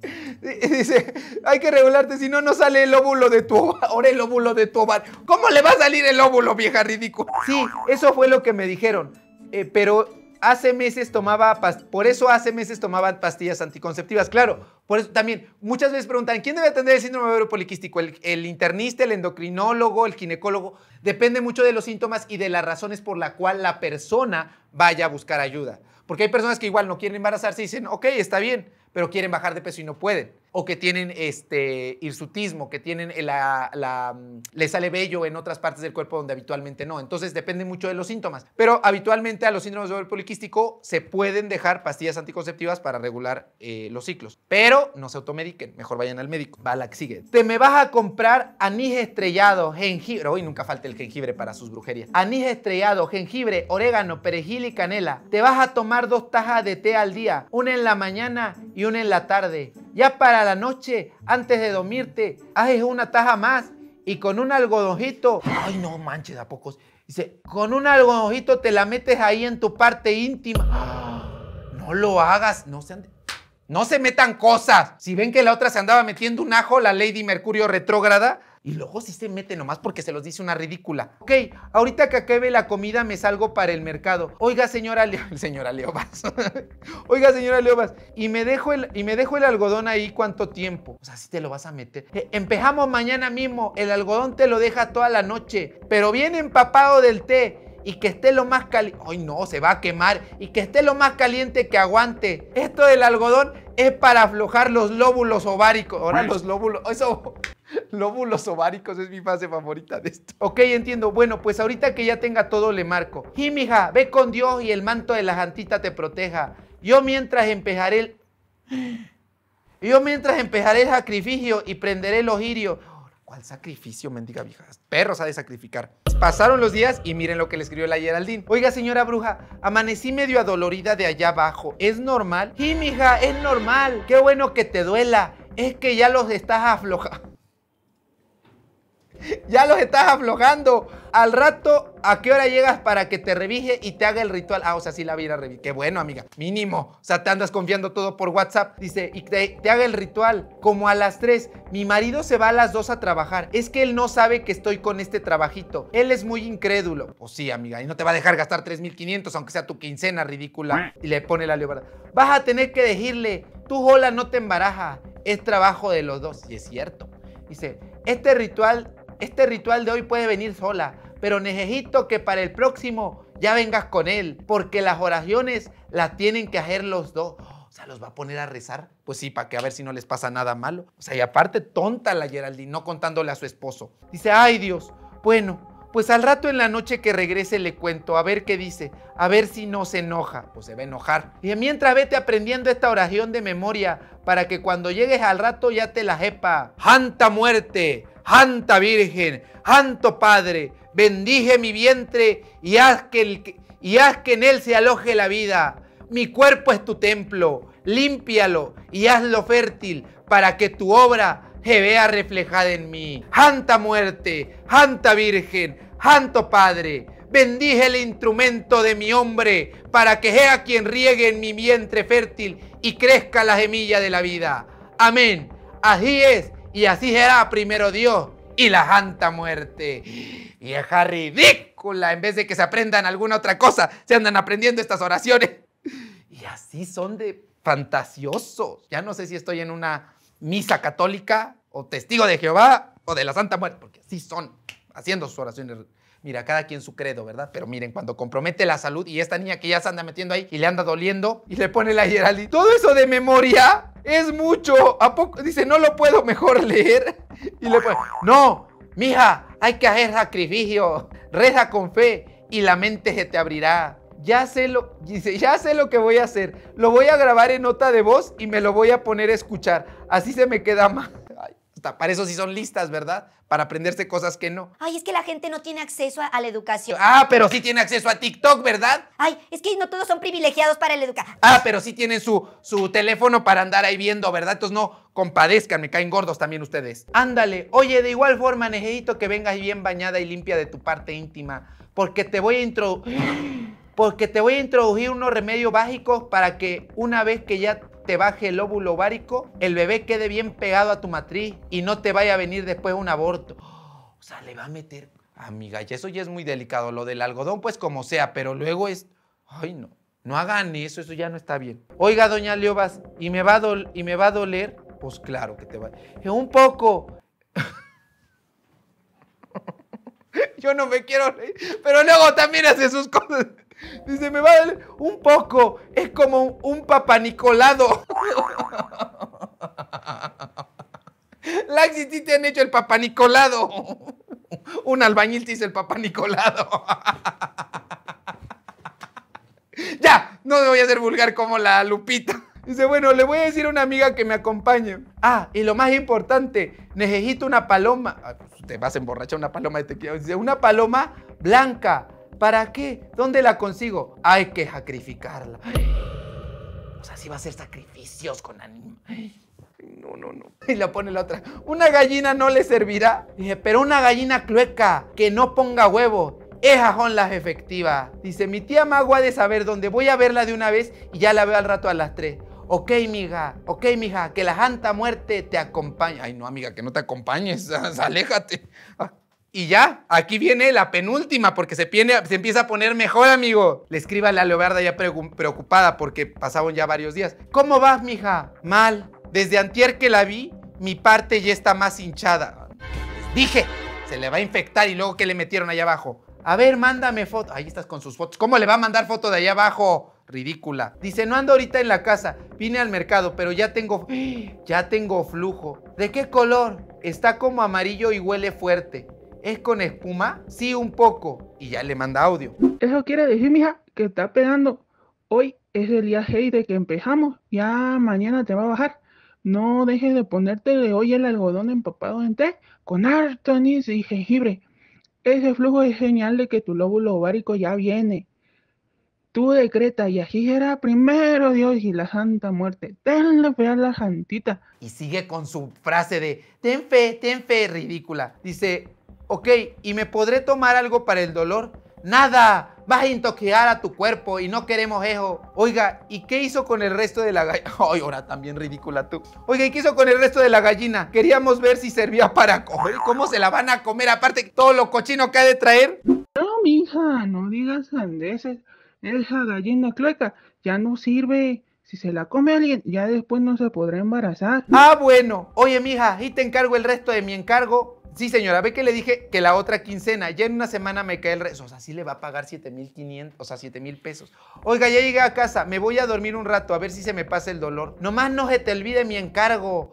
Dice, hay que regularte, si no, no sale el óvulo de tu ovario. Ahora el óvulo de tu ovario. ¿Cómo le va a salir el óvulo, vieja ridícula? Sí, eso fue lo que me dijeron. Eh, pero hace meses tomaba, por eso hace meses tomaban pastillas anticonceptivas. Claro, por eso también, muchas veces preguntan, ¿quién debe atender el síndrome ovario poliquístico? ¿El, internista, el endocrinólogo, el ginecólogo? Depende mucho de los síntomas y de las razones por la cual la persona vaya a buscar ayuda. Porque hay personas que igual no quieren embarazarse y dicen, ok, está bien, pero quieren bajar de peso y no pueden o que tienen este hirsutismo, que tienen la, mm, le sale vello en otras partes del cuerpo donde habitualmente no. Entonces depende mucho de los síntomas. Pero habitualmente a los síndromes de poliquístico se pueden dejar pastillas anticonceptivas para regular eh, los ciclos. Pero no se automediquen, mejor vayan al médico. Va sigue. Te me vas a comprar anís estrellado, jengibre. Hoy nunca falta el jengibre para sus brujerías. Anís estrellado, jengibre, orégano, perejil y canela. Te vas a tomar dos tajas de té al día, una en la mañana y una en la tarde. Ya para la noche, antes de dormirte, haces una taja más y con un algodonjito, ay no manches, a pocos. Dice, con un algodonjito te la metes ahí en tu parte íntima. No lo hagas, no No se metan cosas. Si ven que la otra se andaba metiendo un ajo, la Lady Mercurio retrógrada, y luego sí se mete nomás porque se los dice una ridícula. Ok, ahorita que acabe la comida me salgo para el mercado. Oiga, señora, señora Leobas. Oiga, señora Leobas, ¿y me, dejo el, ¿y me dejo el algodón ahí cuánto tiempo? O sea, sí te lo vas a meter. Eh, empezamos mañana mismo. El algodón te lo deja toda la noche, pero bien empapado del té y que esté lo más caliente. Ay, no, se va a quemar. Y que esté lo más caliente que aguante. Esto del algodón es para aflojar los lóbulos ováricos. Ahora pues los lóbulos. Eso. Lóbulos ováricos es mi fase favorita de esto. Ok, entiendo. Bueno, pues ahorita que ya tenga todo le marco. Y mija, ve con Dios y el manto de la jantita te proteja. Yo mientras empejaré el... Yo mientras empejaré el sacrificio y prenderé el ojirio ¿Cuál sacrificio, mendiga vieja? Perros ha de sacrificar. Pasaron los días y miren lo que le escribió la Geraldine. Oiga, señora bruja, amanecí medio adolorida de allá abajo. ¿Es normal? Y mija, es normal. Qué bueno que te duela. Es que ya los estás aflojando. ya los estás aflojando. Al rato, ¿a qué hora llegas para que te revije y te haga el ritual? Ah, o sea, sí la vida revisar. Qué bueno, amiga. Mínimo. O sea, te andas confiando todo por WhatsApp. Dice, y te, haga el ritual. Como a las 3. Mi marido se va a las 2 a trabajar. Es que él no sabe que estoy con este trabajito. Él es muy incrédulo. Pues sí, amiga. Y no te va a dejar gastar 3.500, aunque sea tu quincena ridícula. Y le pone la libertad. Vas a tener que decirle, tu hola, no te embaraja. Es trabajo de los dos. Y es cierto. Dice, este ritual este ritual de hoy puede venir sola, pero necesito que para el próximo ya vengas con él, porque las oraciones las tienen que hacer los dos. O sea, los va a poner a rezar. Pues sí, para que a ver si no les pasa nada malo. O sea, y aparte, tonta la Geraldine, no contándole a su esposo. Dice, ay Dios, bueno, pues al rato en la noche que regrese le cuento, a ver qué dice, a ver si no se enoja, pues se va a enojar. Y mientras vete aprendiendo esta oración de memoria para que cuando llegues al rato ya te la jepa. ¡Janta muerte! Santa Virgen, Santo Padre, bendige mi vientre y haz, que en él se aloje la vida. Mi cuerpo es tu templo, límpialo y hazlo fértil para que tu obra se vea reflejada en mí. Santa Muerte, Santa Virgen, Santo Padre, bendige el instrumento de mi hombre para que sea quien riegue en mi vientre fértil y crezca la semilla de la vida. Amén. Así es y así era primero Dios y la santa muerte. Vieja ridícula. En vez de que se aprendan alguna otra cosa, se andan aprendiendo estas oraciones. Y así son de fantasiosos. Ya no sé si estoy en una misa católica o testigo de Jehová o de la santa muerte, porque así son haciendo sus oraciones Mira, cada quien su credo, ¿verdad? Pero miren, cuando compromete la salud y esta niña que ya se anda metiendo ahí y le anda doliendo y le pone la Geraldine, todo eso de memoria es mucho. ¿A poco? Dice, no lo puedo mejor leer. Y le pone, no, mija, hay que hacer sacrificio. Reza con fe y la mente se te abrirá ya sé lo, dice, ya sé lo que voy a hacer. Lo voy a grabar en nota de voz y me lo voy a poner a escuchar. Así se me queda más. Para eso sí son listas, ¿verdad? Para aprenderse cosas que no. Ay, es que la gente no tiene acceso a, la educación. Ah, pero sí tiene acceso a TikTok, ¿verdad? Ay, es que no todos son privilegiados para la educación. Ah, pero sí tienen su, su teléfono para andar ahí viendo, ¿verdad? Entonces no compadezcan, me caen gordos también ustedes. Ándale, oye, de igual forma necesito que vengas bien bañada y limpia de tu parte íntima, porque te voy a introdu... Porque te voy a introducir unos remedios básicos para que una vez que ya te baje el óvulo ovárico, el bebé quede bien pegado a tu matriz y no te vaya a venir después un aborto. o sea, le va a meter. Amiga, y eso ya es muy delicado. Lo del algodón, pues como sea, pero luego es. Ay, no. No hagan eso, eso ya no está bien. Oiga, doña Leobas, ¿y me va a, doler? ¿y me va a doler? Pues claro que te va. Eh, un poco. Yo no me quiero reír, pero luego también hace sus cosas. Dice, me vale un poco. Es como un papanicolado. la sí te han hecho el papanicolado. Un albañil te hizo el papanicolado. ya, no me voy a hacer vulgar como la Lupita. Dice, bueno, le voy a decir a una amiga que me acompañe. Ah, y lo más importante, necesito una paloma. Ah, te vas a emborrachar una paloma de tequila. Dice, una paloma blanca ¿Para qué? ¿Dónde la consigo? Hay que sacrificarla. o sea, sí va a ser sacrificios con ánimo. no, no, no. Y la pone la otra. Una gallina no le servirá. Dije, pero una gallina clueca que no ponga huevo. es son las efectivas. Dice, mi tía Magua de saber dónde voy a verla de una vez y ya la veo al rato a las tres. Ok, miga. ok, mija, que la santa muerte te acompañe. Ay, no, amiga, que no te acompañes, aléjate. Ah. Y ya, aquí viene la penúltima porque se, viene, se empieza a poner mejor, amigo. Le escriba a la Leobarda ya preocupada porque pasaban ya varios días. ¿Cómo vas, mija? Mal. Desde antier que la vi, mi parte ya está más hinchada. dije, se le va a infectar y luego que le metieron allá abajo. A ver, mándame foto. Ahí estás con sus fotos. ¿Cómo le va a mandar foto de allá abajo? Ridícula. Dice, no ando ahorita en la casa. Vine al mercado, pero ya tengo... Ya tengo flujo. ¿De qué color? Está como amarillo y huele fuerte. ¿Es con espuma? Sí, un poco. Y ya le manda audio. Eso quiere decir, mija, que está pegando. Hoy es el día 6 de que empezamos. Ya mañana te va a bajar. No dejes de ponerte de hoy el algodón empapado en té con harto y jengibre. Ese flujo es señal de que tu lóbulo ovárico ya viene. Tú decreta y así será primero Dios y la santa muerte. Tenle fe a la santita. Y sigue con su frase de ten fe, ten fe, ridícula. Dice, Ok, ¿y me podré tomar algo para el dolor? Nada, vas a intoquear a tu cuerpo y no queremos eso. Oiga, ¿y qué hizo con el resto de la gallina? Ay, ahora también ridícula tú. Oiga, ¿y qué hizo con el resto de la gallina? Queríamos ver si servía para comer. ¿Cómo se la van a comer? Aparte, todo lo cochino que ha de traer. No, mija, no digas sandeces. Esa gallina clueca ya no sirve. Si se la come alguien, ya después no se podrá embarazar. Ah, bueno. Oye, mija, y te encargo el resto de mi encargo. Sí, señora, ve que le dije que la otra quincena, ya en una semana me cae el rezo. O sea, sí le va a pagar 7.500, o sea, 7.000 pesos. Oiga, ya llegué a casa, me voy a dormir un rato a ver si se me pasa el dolor. Nomás no se te olvide mi encargo.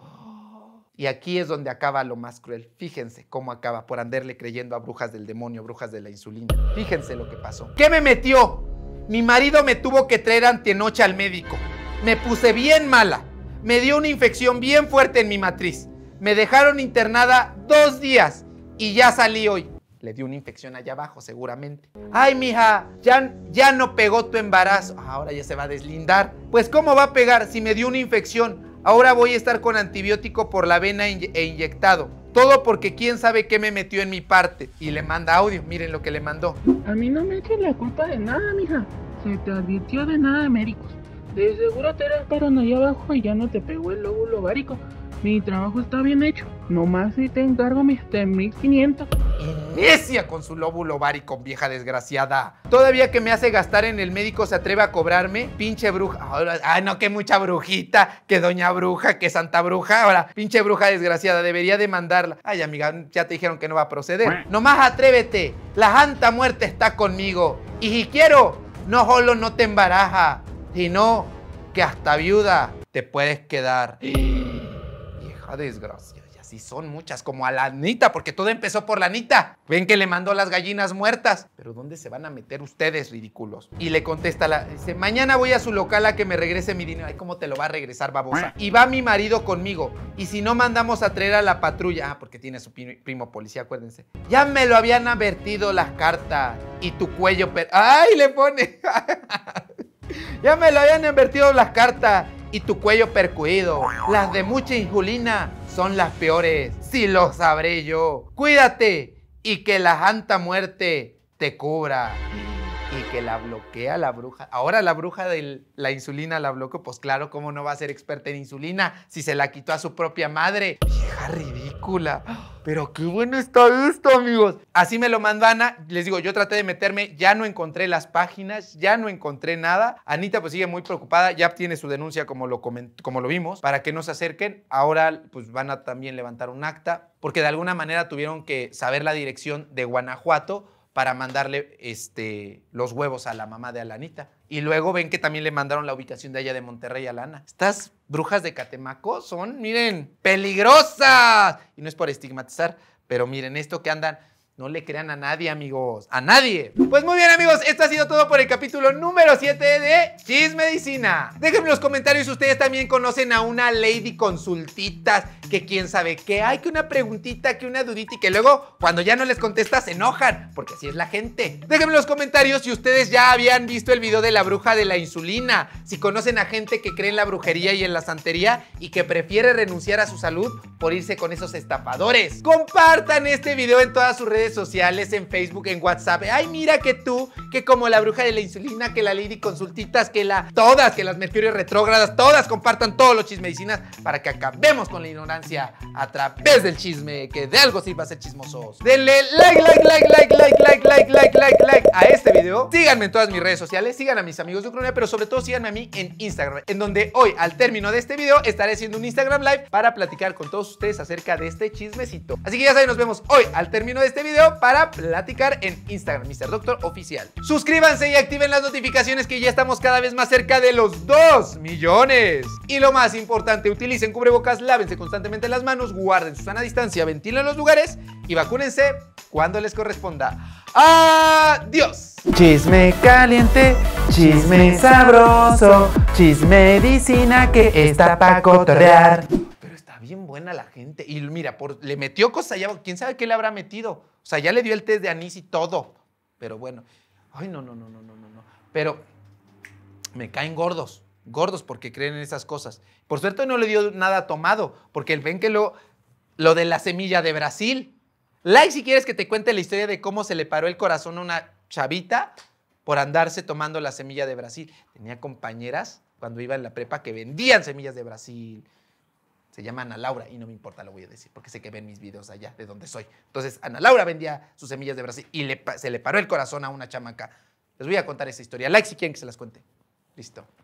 Y aquí es donde acaba lo más cruel. Fíjense cómo acaba por andarle creyendo a brujas del demonio, brujas de la insulina. Fíjense lo que pasó. ¿Qué me metió? Mi marido me tuvo que traer antenoche al médico. Me puse bien mala. Me dio una infección bien fuerte en mi matriz. Me dejaron internada dos días y ya salí hoy. Le dio una infección allá abajo, seguramente. Ay, mija, ya, ya no pegó tu embarazo. Ah, ahora ya se va a deslindar. Pues, ¿cómo va a pegar si me dio una infección? Ahora voy a estar con antibiótico por la vena e inyectado. Todo porque quién sabe qué me metió en mi parte. Y le manda audio. Miren lo que le mandó. A mí no me echen la culpa de nada, mija. Se te advirtió de nada médicos. De seguro te perón allá abajo y ya no te pegó el lóbulo ovárico. Mi trabajo está bien hecho. Nomás si te encargo mis 3500. Necia con su lóbulo con vieja desgraciada. Todavía que me hace gastar en el médico se atreve a cobrarme. Pinche bruja. Ay no, que mucha brujita, que doña bruja, que santa bruja. Ahora, pinche bruja desgraciada, debería demandarla. Ay, amiga, ya te dijeron que no va a proceder. Nomás atrévete. La santa muerte está conmigo. Y si quiero, no solo no te embaraja, sino que hasta viuda te puedes quedar. Y así son muchas, como a la Anita, porque todo empezó por la Anita. Ven que le mandó las gallinas muertas. Pero ¿dónde se van a meter ustedes, ridículos? Y le contesta la, dice, mañana voy a su local a que me regrese mi dinero. Ay, ¿cómo te lo va a regresar, babosa? Y va mi marido conmigo. Y si no mandamos a traer a la patrulla, ah, porque tiene su primo policía, acuérdense. Ya me lo habían advertido las cartas. Y tu cuello, pero. ay, le pone. ya me lo habían advertido las cartas y tu cuello percuido. Las de mucha injulina son las peores, si lo sabré yo. Cuídate y que la santa muerte te cubra y que la bloquea la bruja. Ahora la bruja de la insulina la bloqueó, pues claro, ¿cómo no va a ser experta en insulina si se la quitó a su propia madre? Vieja ridícula. Pero qué bueno está esto, amigos. Así me lo mandó Ana. Les digo, yo traté de meterme, ya no encontré las páginas, ya no encontré nada. Anita pues sigue muy preocupada, ya tiene su denuncia como lo, como lo vimos, para que no se acerquen. Ahora pues van a también levantar un acta, porque de alguna manera tuvieron que saber la dirección de Guanajuato para mandarle este, los huevos a la mamá de Alanita. Y luego ven que también le mandaron la ubicación de ella de Monterrey a Lana. Estas brujas de Catemaco son, miren, peligrosas. Y no es por estigmatizar, pero miren esto que andan no le crean a nadie, amigos. A nadie. Pues muy bien, amigos. Esto ha sido todo por el capítulo número 7 de Chis Medicina. Déjenme en los comentarios si ustedes también conocen a una lady consultitas que quién sabe qué. Hay que una preguntita, que una dudita y que luego cuando ya no les contestas se enojan. Porque así es la gente. Déjenme en los comentarios si ustedes ya habían visto el video de la bruja de la insulina. Si conocen a gente que cree en la brujería y en la santería y que prefiere renunciar a su salud por irse con esos estafadores. Compartan este video en todas sus redes sociales, en Facebook, en WhatsApp. Ay, mira que tú, que como la bruja de la insulina, que la lady consultitas, que la. Todas, que las Mercurio retrógradas, todas compartan todos los medicinas para que acabemos con la ignorancia a través del chisme, que de algo sirva ser chismosos. Denle like, like, like, like, like, like, like, like, like, a este video. Síganme en todas mis redes sociales, sigan a mis amigos de Ucrania, pero sobre todo síganme a mí en Instagram, en donde hoy, al término de este video, estaré haciendo un Instagram Live para platicar con todos ustedes acerca de este chismecito. Así que ya saben, nos vemos hoy al término de este video para platicar en Instagram, Mr. Doctor Oficial. Suscríbanse y activen las notificaciones que ya estamos cada vez más cerca de los 2 millones. Y lo más importante, utilicen cubrebocas, lávense constantemente las manos, guarden su sana distancia, ventilen los lugares y vacúnense cuando les corresponda. ¡Adiós! Chisme caliente, chisme sabroso, chisme medicina que está para cotorrear bien buena la gente. Y mira, por, le metió cosas ya quién sabe qué le habrá metido. O sea, ya le dio el test de anís y todo. Pero bueno, ay, no, no, no, no, no, no. no. Pero me caen gordos, gordos porque creen en esas cosas. Por suerte no le dio nada tomado, porque ven que lo, lo de la semilla de Brasil. Like si quieres que te cuente la historia de cómo se le paró el corazón a una chavita por andarse tomando la semilla de Brasil. Tenía compañeras cuando iba en la prepa que vendían semillas de Brasil. Se llama Ana Laura y no me importa, lo voy a decir, porque sé que ven mis videos allá de donde soy. Entonces, Ana Laura vendía sus semillas de Brasil y se le paró el corazón a una chamaca. Les voy a contar esa historia. Like si quieren que se las cuente. Listo.